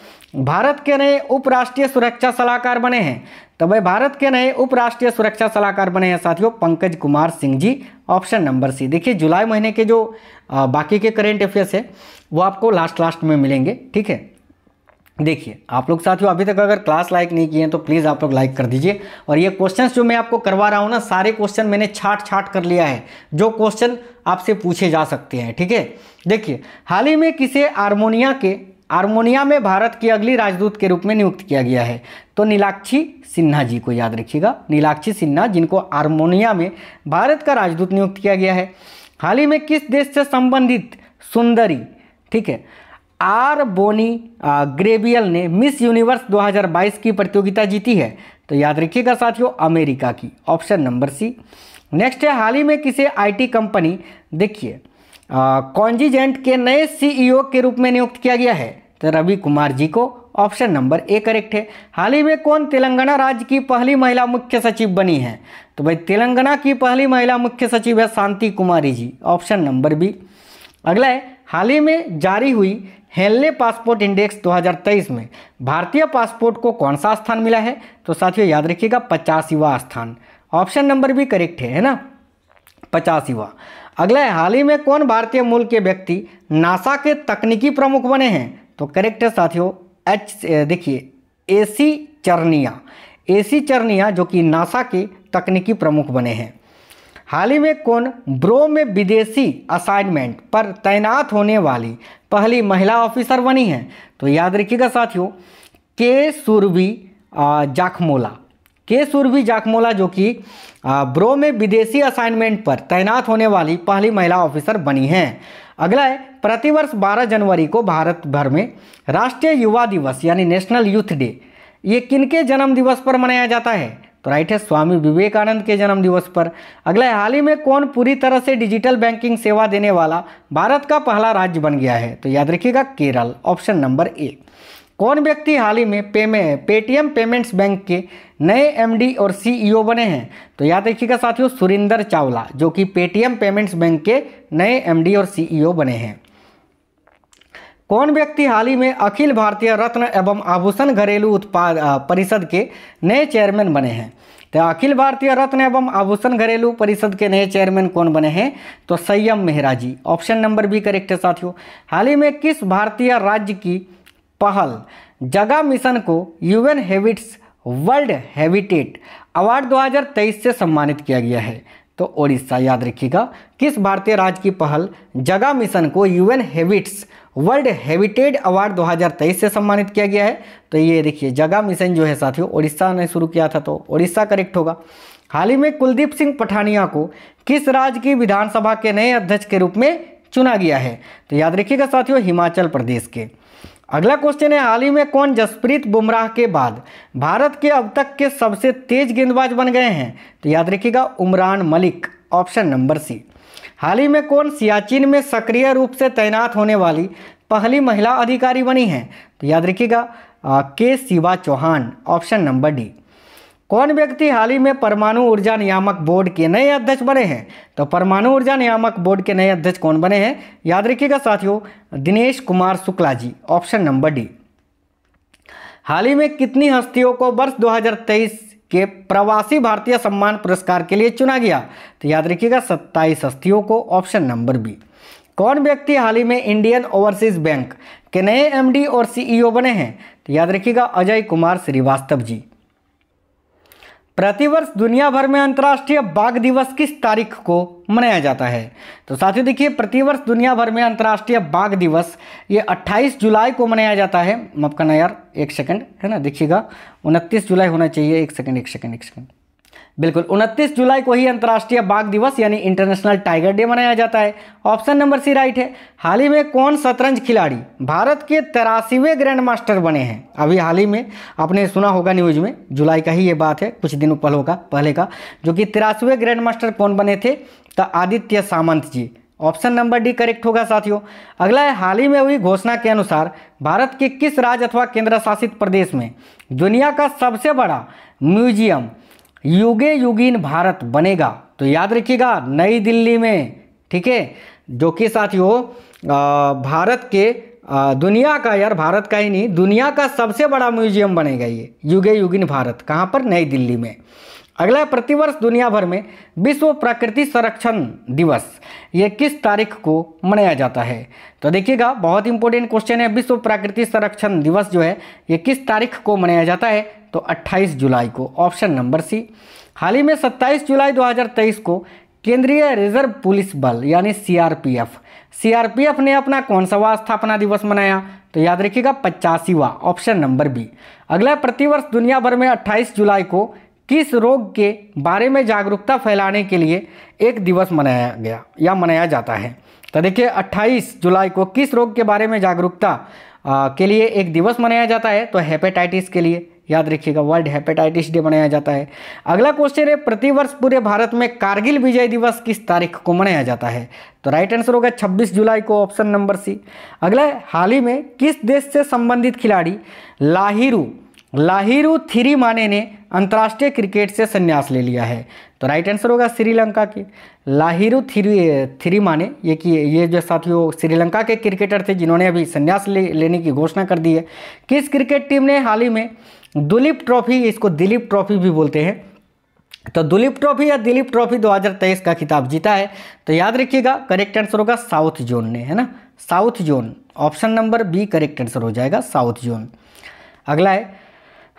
भारत के नए उपराष्ट्रीय सुरक्षा सलाहकार बने हैं तो वह भारत के नए उपराष्ट्रीय सुरक्षा सलाहकार बने हैं साथियों Pankaj Kumar Singh ji option number C देखिए जुलाई महीने के जो बाकी के करेंट अफेयर्स है वो आपको लास्ट लास्ट में मिलेंगे ठीक है देखिए आप लोग साथियों अभी तक अगर क्लास लाइक नहीं किए हैं तो प्लीज़ आप लोग लाइक कर दीजिए और ये क्वेश्चंस जो मैं आपको करवा रहा हूँ ना सारे क्वेश्चन मैंने छाट छाट कर लिया है जो क्वेश्चन आपसे पूछे जा सकते हैं ठीक है देखिए हाल ही में किसे आर्मोनिया के आर्मोनिया में भारत की अगली राजदूत के रूप में नियुक्त किया गया है तो नीलाक्षी सिन्हा जी को याद रखिएगा नीलाक्षी सिन्हा जिनको आर्मोनिया में भारत का राजदूत नियुक्त किया गया है हाल ही में किस देश से संबंधित सुंदरी ठीक है आर बोनी ग्रेबियल ने मिस यूनिवर्स 2022 की प्रतियोगिता जीती है तो याद रखिएगा साथियों अमेरिका की ऑप्शन नंबर सी नेक्स्ट है हाल ही में किसे आईटी कंपनी देखिए कॉन्जीजेंट के नए सीईओ के रूप में नियुक्त किया गया है तो रवि कुमार जी को ऑप्शन नंबर ए करेक्ट है हाल ही में कौन तेलंगाना राज्य की पहली महिला मुख्य सचिव बनी है तो भाई तेलंगाना की पहली महिला मुख्य सचिव है Shanti Kumari ji option number B अगला है हाल ही में जारी हुई हेल्ले पासपोर्ट इंडेक्स 2023 में भारतीय पासपोर्ट को कौन सा स्थान मिला है तो साथियों याद रखिएगा पचासीवा स्थान ऑप्शन नंबर भी करेक्ट है है ना पचासीवा अगला है हाल ही में कौन भारतीय मूल के व्यक्ति नासा के तकनीकी प्रमुख बने हैं तो करेक्ट है साथियों एच देखिए ए सी चरनिया ए सी चरनिया जो कि नासा के तकनीकी प्रमुख बने हैं हाल ही में कौन ब्रो में विदेशी असाइनमेंट पर तैनात होने वाली पहली महिला ऑफिसर बनी है तो याद रखिएगा साथियों के सुरवी जाखमोला के सुरभि जाकमोला जो कि ब्रो में विदेशी असाइनमेंट पर तैनात होने वाली पहली महिला ऑफिसर बनी हैं अगला है प्रतिवर्ष 12 जनवरी को भारत भर में राष्ट्रीय युवा दिवस यानी नेशनल यूथ डे ये किनके जन्म दिवस पर मनाया जाता है तो राइट है स्वामी विवेकानंद के जन्म दिवस पर अगला है हाल ही में कौन पूरी तरह से डिजिटल बैंकिंग सेवा देने वाला भारत का पहला राज्य बन गया है तो याद रखिएगा केरल ऑप्शन नंबर एक कौन व्यक्ति हाल ही में पे में पेटीएम पेमेंट्स बैंक के नए एमडी और सीईओ e बने हैं तो याद रखिएगा साथियों सुरिंदर चावला जो कि पेटीएम पेमेंट्स बैंक के नए एमडी और सीईओ e बने हैं कौन व्यक्ति हाल ही में अखिल भारतीय रत्न एवं आभूषण घरेलू उत्पाद परिषद के नए चेयरमैन बने हैं तो अखिल भारतीय रत्न एवं आभूषण घरेलू परिषद के नए चेयरमैन कौन बने हैं तो Sanyam Mehra ji option number B correct है साथियों हाल ही में किस भारतीय राज्य की पहल जगह मिशन को UN habits world habitat award 2023 से सम्मानित किया गया है तो ओडिशा याद रखिएगा किस भारतीय राज्य की पहल जगह मिशन को UN habits world habitat award 2023 से सम्मानित किया गया है तो ये देखिए जगह मिशन जो है साथियों ओडिशा ने शुरू किया था तो ओडिशा करेक्ट होगा हाल ही में कुलदीप सिंह पठानिया को किस राज्य की विधानसभा के नए अध्यक्ष के रूप में चुना गया है तो याद रखिएगा साथियों हिमाचल प्रदेश के अगला क्वेश्चन है हाल ही में कौन जसप्रीत बुमराह के बाद भारत के अब तक के सबसे तेज गेंदबाज बन गए हैं तो याद रखिएगा Umran Malik option number C हाल ही में कौन सियाचिन में सक्रिय रूप से तैनात होने वाली पहली महिला अधिकारी बनी है तो याद रखिएगा K Shiva Chauhan option number D कौन व्यक्ति हाल ही में परमाणु ऊर्जा नियामक बोर्ड के नए अध्यक्ष बने हैं तो परमाणु ऊर्जा नियामक बोर्ड के नए अध्यक्ष कौन बने हैं याद रखिएगा साथियों Dinesh Kumar Shukla ji option number D हाल ही में कितनी हस्तियों को वर्ष 2023 के प्रवासी भारतीय सम्मान पुरस्कार के लिए चुना गया तो याद रखिएगा सत्ताईस हस्तियों को ऑप्शन नंबर बी कौन व्यक्ति हाल ही में इंडियन ओवरसीज बैंक के नए एमडी और सीईओ बने हैं तो याद रखिएगा अजय कुमार श्रीवास्तव जी प्रतिवर्ष दुनिया भर में अंतर्राष्ट्रीय बाघ दिवस किस तारीख को मनाया जाता है तो साथियों देखिए प्रतिवर्ष दुनिया भर में अंतर्राष्ट्रीय बाघ दिवस ये 28 जुलाई को मनाया जाता है मपकाना यार एक सेकंड है ना देखिएगा 29 जुलाई होना चाहिए एक सेकंड एक सेकंड एक सेकंड बिल्कुल 29 जुलाई को ही अंतर्राष्ट्रीय बाघ दिवस यानी इंटरनेशनल टाइगर डे मनाया जाता है ऑप्शन नंबर सी राइट है हाल ही में कौन शतरंज खिलाड़ी भारत के तेरासीवें ग्रैंड मास्टर बने हैं अभी हाल ही में आपने सुना होगा न्यूज में जुलाई का ही ये बात है कुछ दिनों पहलों का पहले का जो कि तिरासीवें ग्रैंड मास्टर कौन बने थे तो Aditya Samant ji option number D correct होगा साथियों अगला है हाल ही में हुई घोषणा के अनुसार भारत के किस राज्य अथवा केंद्र शासित प्रदेश में दुनिया का सबसे बड़ा म्यूजियम युगे युगीन भारत बनेगा तो याद रखिएगा नई दिल्ली में ठीक है जो कि साथियों भारत के आ, दुनिया का यार भारत का ही नहीं दुनिया का सबसे बड़ा म्यूजियम बनेगा ये युगे युगिन भारत कहाँ पर नई दिल्ली में अगला प्रतिवर्ष दुनिया भर में विश्व प्रकृति संरक्षण दिवस ये किस तारीख को मनाया जाता है तो देखिएगा बहुत इंपॉर्टेंट क्वेश्चन है विश्व प्रकृति संरक्षण दिवस जो है ये किस तारीख को मनाया जाता है तो 28 जुलाई को ऑप्शन नंबर सी हाल ही में 27 जुलाई 2023 को केंद्रीय रिजर्व पुलिस बल यानी सीआरपीएफ सीआरपीएफ ने अपना कौन सा वा स्थापना दिवस मनाया तो याद रखिएगा पचासीवा ऑप्शन नंबर बी अगला प्रतिवर्ष दुनिया भर में 28 जुलाई को किस रोग के बारे में जागरूकता फैलाने के लिए एक दिवस मनाया गया या मनाया जाता है तो देखिए 28 जुलाई को किस रोग के बारे में जागरूकता के लिए एक दिवस मनाया जाता है तो हेपेटाइटिस के लिए याद रखिएगा वर्ल्ड हेपेटाइटिस डे मनाया जाता है अगला क्वेश्चन है प्रतिवर्ष पूरे भारत में कारगिल विजय दिवस किस तारीख को मनाया जाता है तो राइट आंसर होगा 26 जुलाई को ऑप्शन नंबर सी अगला हाल ही में किस देश से संबंधित खिलाड़ी लाहिरू लाहिरू थिरी माने ने अंतर्राष्ट्रीय क्रिकेट से संन्यास ले लिया है तो राइट आंसर होगा श्रीलंका के लाहिरू थिरी थिरी माने ये कि ये जो साथियों श्रीलंका के क्रिकेटर थे जिन्होंने अभी संन्यास ले, लेने की घोषणा कर दी है किस क्रिकेट टीम ने हाल ही में दुलीप ट्रॉफी इसको दिलीप ट्रॉफी भी बोलते हैं तो दुलीप ट्रॉफी या दिलीप ट्रॉफी 2023 का खिताब जीता है तो याद रखिएगा करेक्ट आंसर होगा साउथ जोन ने है ना south zone option number B correct answer हो जाएगा साउथ जोन अगला है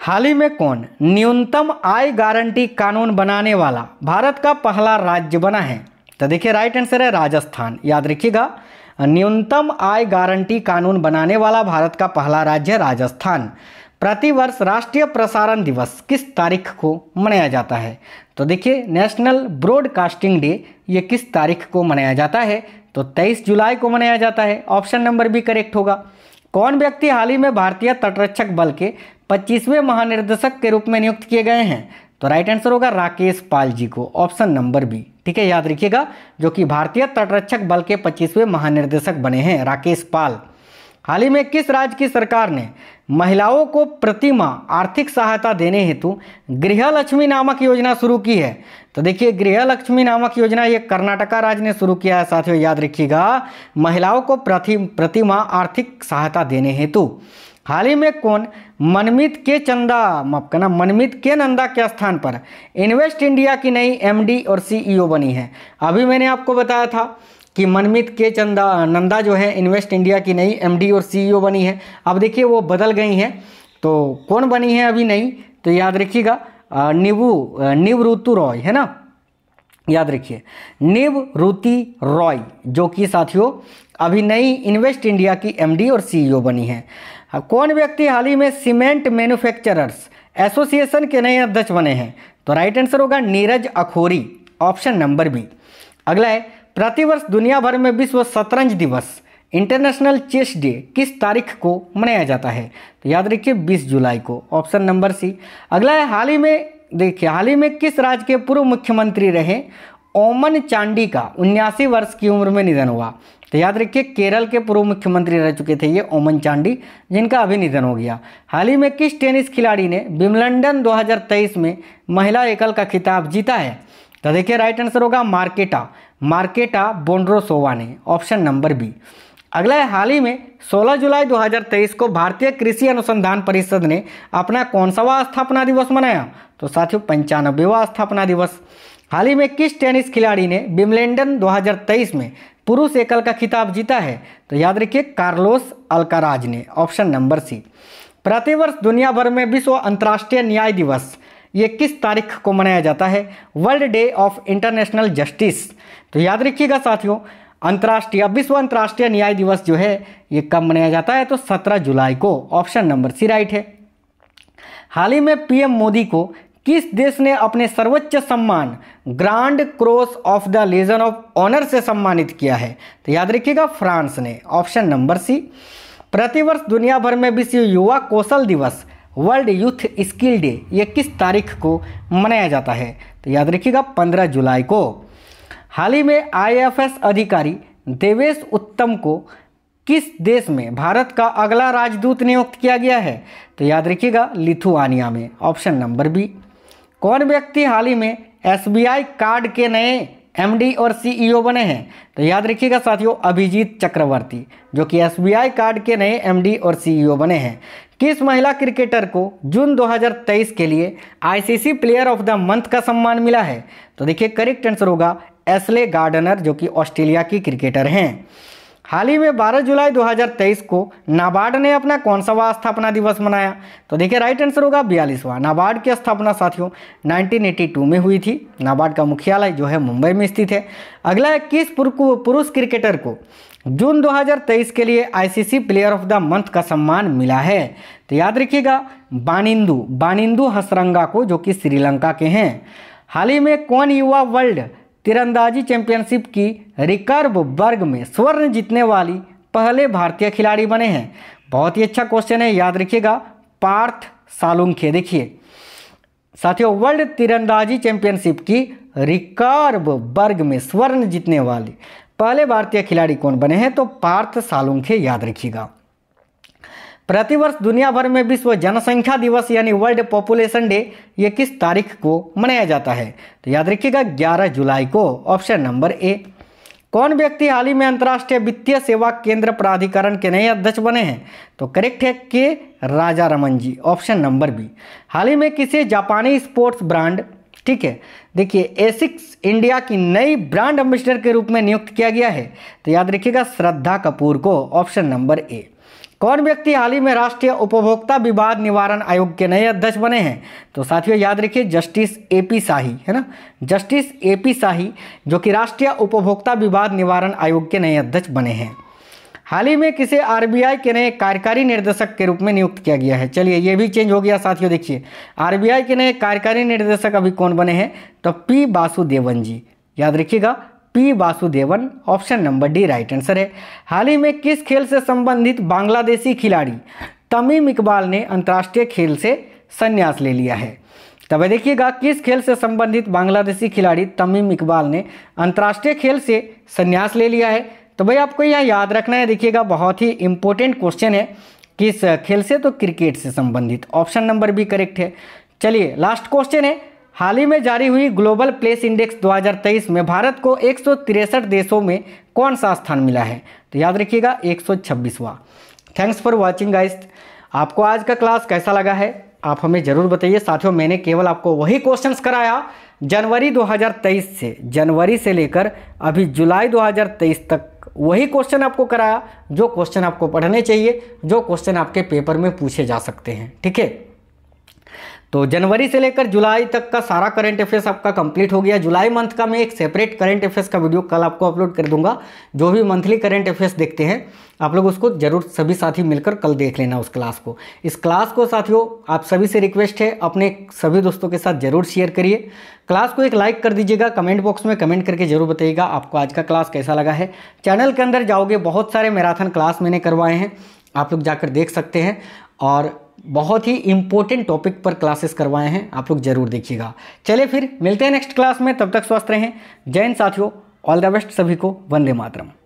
हाल ही में कौन न्यूनतम आय गारंटी कानून बनाने वाला भारत का पहला राज्य बना है तो देखिए राइट आंसर है राजस्थान याद रखिएगा न्यूनतम आय गारंटी कानून बनाने वाला भारत का पहला राज्य है राजस्थान प्रतिवर्ष राष्ट्रीय प्रसारण दिवस किस तारीख को मनाया जाता है तो देखिए नेशनल ब्रॉडकास्टिंग डे ये किस तारीख को मनाया जाता है तो 23 जुलाई को मनाया जाता है ऑप्शन नंबर भी करेक्ट होगा कौन व्यक्ति हाल ही में भारतीय तटरक्षक बल के पच्चीसवें महानिर्देशक के रूप में नियुक्त किए गए हैं तो राइट आंसर होगा राकेश पाल जी को ऑप्शन नंबर बी ठीक है याद रखिएगा जो कि भारतीय तटरक्षक बल के पच्चीसवें महानिर्देशक बने हैं राकेश पाल हाल ही में किस राज्य की सरकार ने महिलाओं को प्रतिमा आर्थिक सहायता देने हेतु गृह लक्ष्मी नामक योजना शुरू की है तो देखिए गृह लक्ष्मी नामक योजना ये कर्नाटका राज्य ने शुरू किया है साथियों याद रखिएगा महिलाओं को प्रति प्रतिमा आर्थिक सहायता देने हेतु हाल ही में कौन मनमित के चंदा माफ करना मनमित के नंदा के स्थान पर इन्वेस्ट इंडिया की नई एमडी और सीईओ बनी है अभी मैंने आपको बताया था कि मनमीत के चंदा नंदा जो है इन्वेस्ट इंडिया की नई एमडी और सीईओ e बनी है अब देखिए वो बदल गई हैं तो कौन बनी है अभी नई तो याद रखिएगा निवू ऋतु रॉय है ना याद रखिए निव रुति रॉय जो कि साथियों अभी नई इन्वेस्ट इंडिया की एमडी और सीईओ e बनी है कौन व्यक्ति हाल ही में सीमेंट मैन्युफैक्चरर्स एसोसिएशन के नए अध्यक्ष बने हैं तो राइट आंसर होगा Neeraj Akhori option number B अगला है प्रतिवर्ष दुनिया भर में विश्व शतरंज दिवस इंटरनेशनल चेस डे किस तारीख को मनाया जाता है तो याद रखिए 20 जुलाई को ऑप्शन नंबर सी अगला है हाल ही में देखिए हाल ही में किस राज्य के पूर्व मुख्यमंत्री रहे ओमन चांडी का उन्यासी वर्ष की उम्र में निधन हुआ तो याद रखिए केरल के पूर्व मुख्यमंत्री रह चुके थे ये ओमन चांडी जिनका अभी निधन हो गया हाल ही में किस टेनिस खिलाड़ी ने विमलंडन 2023 में महिला एकल का खिताब जीता है तो देखिए राइट आंसर होगा मार्केटा मार्केटा बोंड्रोसोवा ने ऑप्शन नंबर बी अगला है हाल ही में 16 जुलाई 2023 को भारतीय कृषि अनुसंधान परिषद ने अपना कौन सा स्थापना दिवस मनाया तो साथियों पंचानबेवा स्थापना दिवस हाल ही में किस टेनिस खिलाड़ी ने बिमलेंडन 2023 में पुरुष एकल का खिताब जीता है तो याद रखिए कार्लोस अलकाराज ने ऑप्शन नंबर सी प्रतिवर्ष दुनिया भर में विश्व अंतर्राष्ट्रीय न्याय दिवस ये किस तारीख को मनाया जाता है world day of international justice तो याद रखिएगा साथियों अंतर्राष्ट्रीय विश्व अंतर्राष्ट्रीय न्याय दिवस जो है ये कब मनाया जाता है तो 17 जुलाई को ऑप्शन नंबर सी राइट है हाल ही में पीएम मोदी को किस देश ने अपने सर्वोच्च सम्मान Grand Cross of the Legion of Honour से सम्मानित किया है तो याद रखिएगा फ्रांस ने ऑप्शन नंबर सी प्रतिवर्ष दुनिया भर में विश्व युवा कौशल दिवस वर्ल्ड यूथ स्किल डे ये किस तारीख को मनाया जाता है तो याद रखिएगा 15 जुलाई को हाल ही में आईएफएस अधिकारी देवेश उत्तम को किस देश में भारत का अगला राजदूत नियुक्त किया गया है तो याद रखिएगा लिथुआनिया में ऑप्शन नंबर बी कौन व्यक्ति हाल ही में एसबीआई कार्ड के नए एमडी और सीईओ बने हैं तो याद रखिएगा साथियों अभिजीत चक्रवर्ती जो कि एसबीआई कार्ड के नए एमडी और सीईओ बने हैं किस महिला क्रिकेटर को जून 2023 के लिए ICC player of the month का सम्मान मिला है तो देखिए करेक्ट आंसर होगा एसले गार्डनर जो कि ऑस्ट्रेलिया की क्रिकेटर हैं हाल ही में 12 जुलाई 2023 को नाबार्ड ने अपना कौन सा वा स्थापना दिवस मनाया तो देखिए राइट आंसर होगा बयालीसवा नाबार्ड की स्थापना साथियों 1982 में हुई थी नाबार्ड का मुख्यालय जो है मुंबई में स्थित है अगला है किस पुरुष क्रिकेटर को जून 2023 के लिए ICC player of the month का सम्मान मिला है तो याद रखिएगा बानिंदू बानिंदू हसरंगा को जो कि श्रीलंका के हैं हाल ही में कौन युवा वर्ल्ड तिरंदाजी चैंपियनशिप की रिकर्व वर्ग में स्वर्ण जीतने वाली पहले भारतीय खिलाड़ी बने हैं बहुत ही अच्छा क्वेश्चन है याद रखिएगा पार्थ सालुंखे देखिए साथियों वर्ल्ड तिरंदाजी चैंपियनशिप की रिकर्व वर्ग में स्वर्ण जीतने वाली पहले भारतीय खिलाड़ी कौन बने हैं तो पार्थ सालुंखे याद रखिएगा प्रतिवर्ष दुनिया भर में विश्व जनसंख्या दिवस यानी वर्ल्ड पॉपुलेशन डे ये किस तारीख को मनाया जाता है तो याद रखिएगा 11 जुलाई को ऑप्शन नंबर ए कौन व्यक्ति हाल ही में अंतर्राष्ट्रीय वित्तीय सेवा केंद्र प्राधिकरण के नए अध्यक्ष बने हैं तो करेक्ट है K Raja Raman ji option number B हाल ही में किसी जापानी स्पोर्ट्स ब्रांड ठीक है देखिए एसिक्स इंडिया की नई ब्रांड एम्बेसडर के रूप में नियुक्त किया गया है तो याद रखिएगा श्रद्धा कपूर को ऑप्शन नंबर ए कौन व्यक्ति हाल ही में राष्ट्रीय उपभोक्ता विवाद निवारण आयोग के नए अध्यक्ष बने हैं तो साथियों याद रखिए जस्टिस ए पी शाही है ना जस्टिस ए पी शाही जो कि राष्ट्रीय उपभोक्ता विवाद निवारण आयोग के नए अध्यक्ष बने हैं हाल ही में किसे आरबीआई के नए कार्यकारी निर्देशक के रूप में नियुक्त किया गया है चलिए ये भी चेंज हो गया साथियों देखिए आरबीआई के नए कार्यकारी निर्देशक अभी कौन बने हैं तो पी वासुदेवन जी याद रखिएगा P Vasudevan option number D right answer है हाल ही में किस खेल से संबंधित बांग्लादेशी खिलाड़ी तमीम इकबाल ने अंतर्राष्ट्रीय खेल से संन्यास ले लिया है तब देखिएगा किस खेल से संबंधित बांग्लादेशी खिलाड़ी तमीम इकबाल ने अंतर्राष्ट्रीय खेल से संन्यास ले लिया है तो भाई आपको यहाँ याद रखना है देखिएगा बहुत ही इंपॉर्टेंट क्वेश्चन है किस खेल से तो क्रिकेट से संबंधित ऑप्शन नंबर बी करेक्ट है चलिए लास्ट क्वेश्चन है हाल ही में जारी हुई ग्लोबल प्लेस इंडेक्स 2023 में भारत को एक देशों में कौन सा स्थान मिला है तो याद रखिएगा एक थैंक्स फॉर वॉचिंग गाइस आपको आज का क्लास कैसा लगा है आप हमें ज़रूर बताइए साथियों मैंने केवल आपको वही क्वेश्चंस कराया जनवरी 2023 से जनवरी से लेकर अभी जुलाई 2023 तक वही क्वेश्चन आपको कराया जो क्वेश्चन आपको पढ़ने चाहिए जो क्वेश्चन आपके पेपर में पूछे जा सकते हैं ठीक है तो जनवरी से लेकर जुलाई तक का सारा करंट अफेयर्स आपका कंप्लीट हो गया जुलाई मंथ का मैं एक सेपरेट करंट अफेयर्स का वीडियो कल आपको अपलोड कर दूंगा जो भी मंथली करंट अफेयर्स देखते हैं आप लोग उसको जरूर सभी साथी मिलकर कल देख लेना उस क्लास को इस क्लास को साथियों आप सभी से रिक्वेस्ट है अपने सभी दोस्तों के साथ जरूर शेयर करिए क्लास को एक लाइक कर दीजिएगा कमेंट बॉक्स में कमेंट करके जरूर बताइएगा आपको आज का क्लास कैसा लगा है चैनल के अंदर जाओगे बहुत सारे मैराथन क्लास मैंने करवाए हैं आप लोग जाकर देख सकते हैं और बहुत ही इंपॉर्टेंट टॉपिक पर क्लासेस करवाए हैं आप लोग जरूर देखिएगा चले फिर मिलते हैं नेक्स्ट क्लास में तब तक स्वस्थ रहें जैन साथियों ऑल द बेस्ट सभी को वंदे मातरम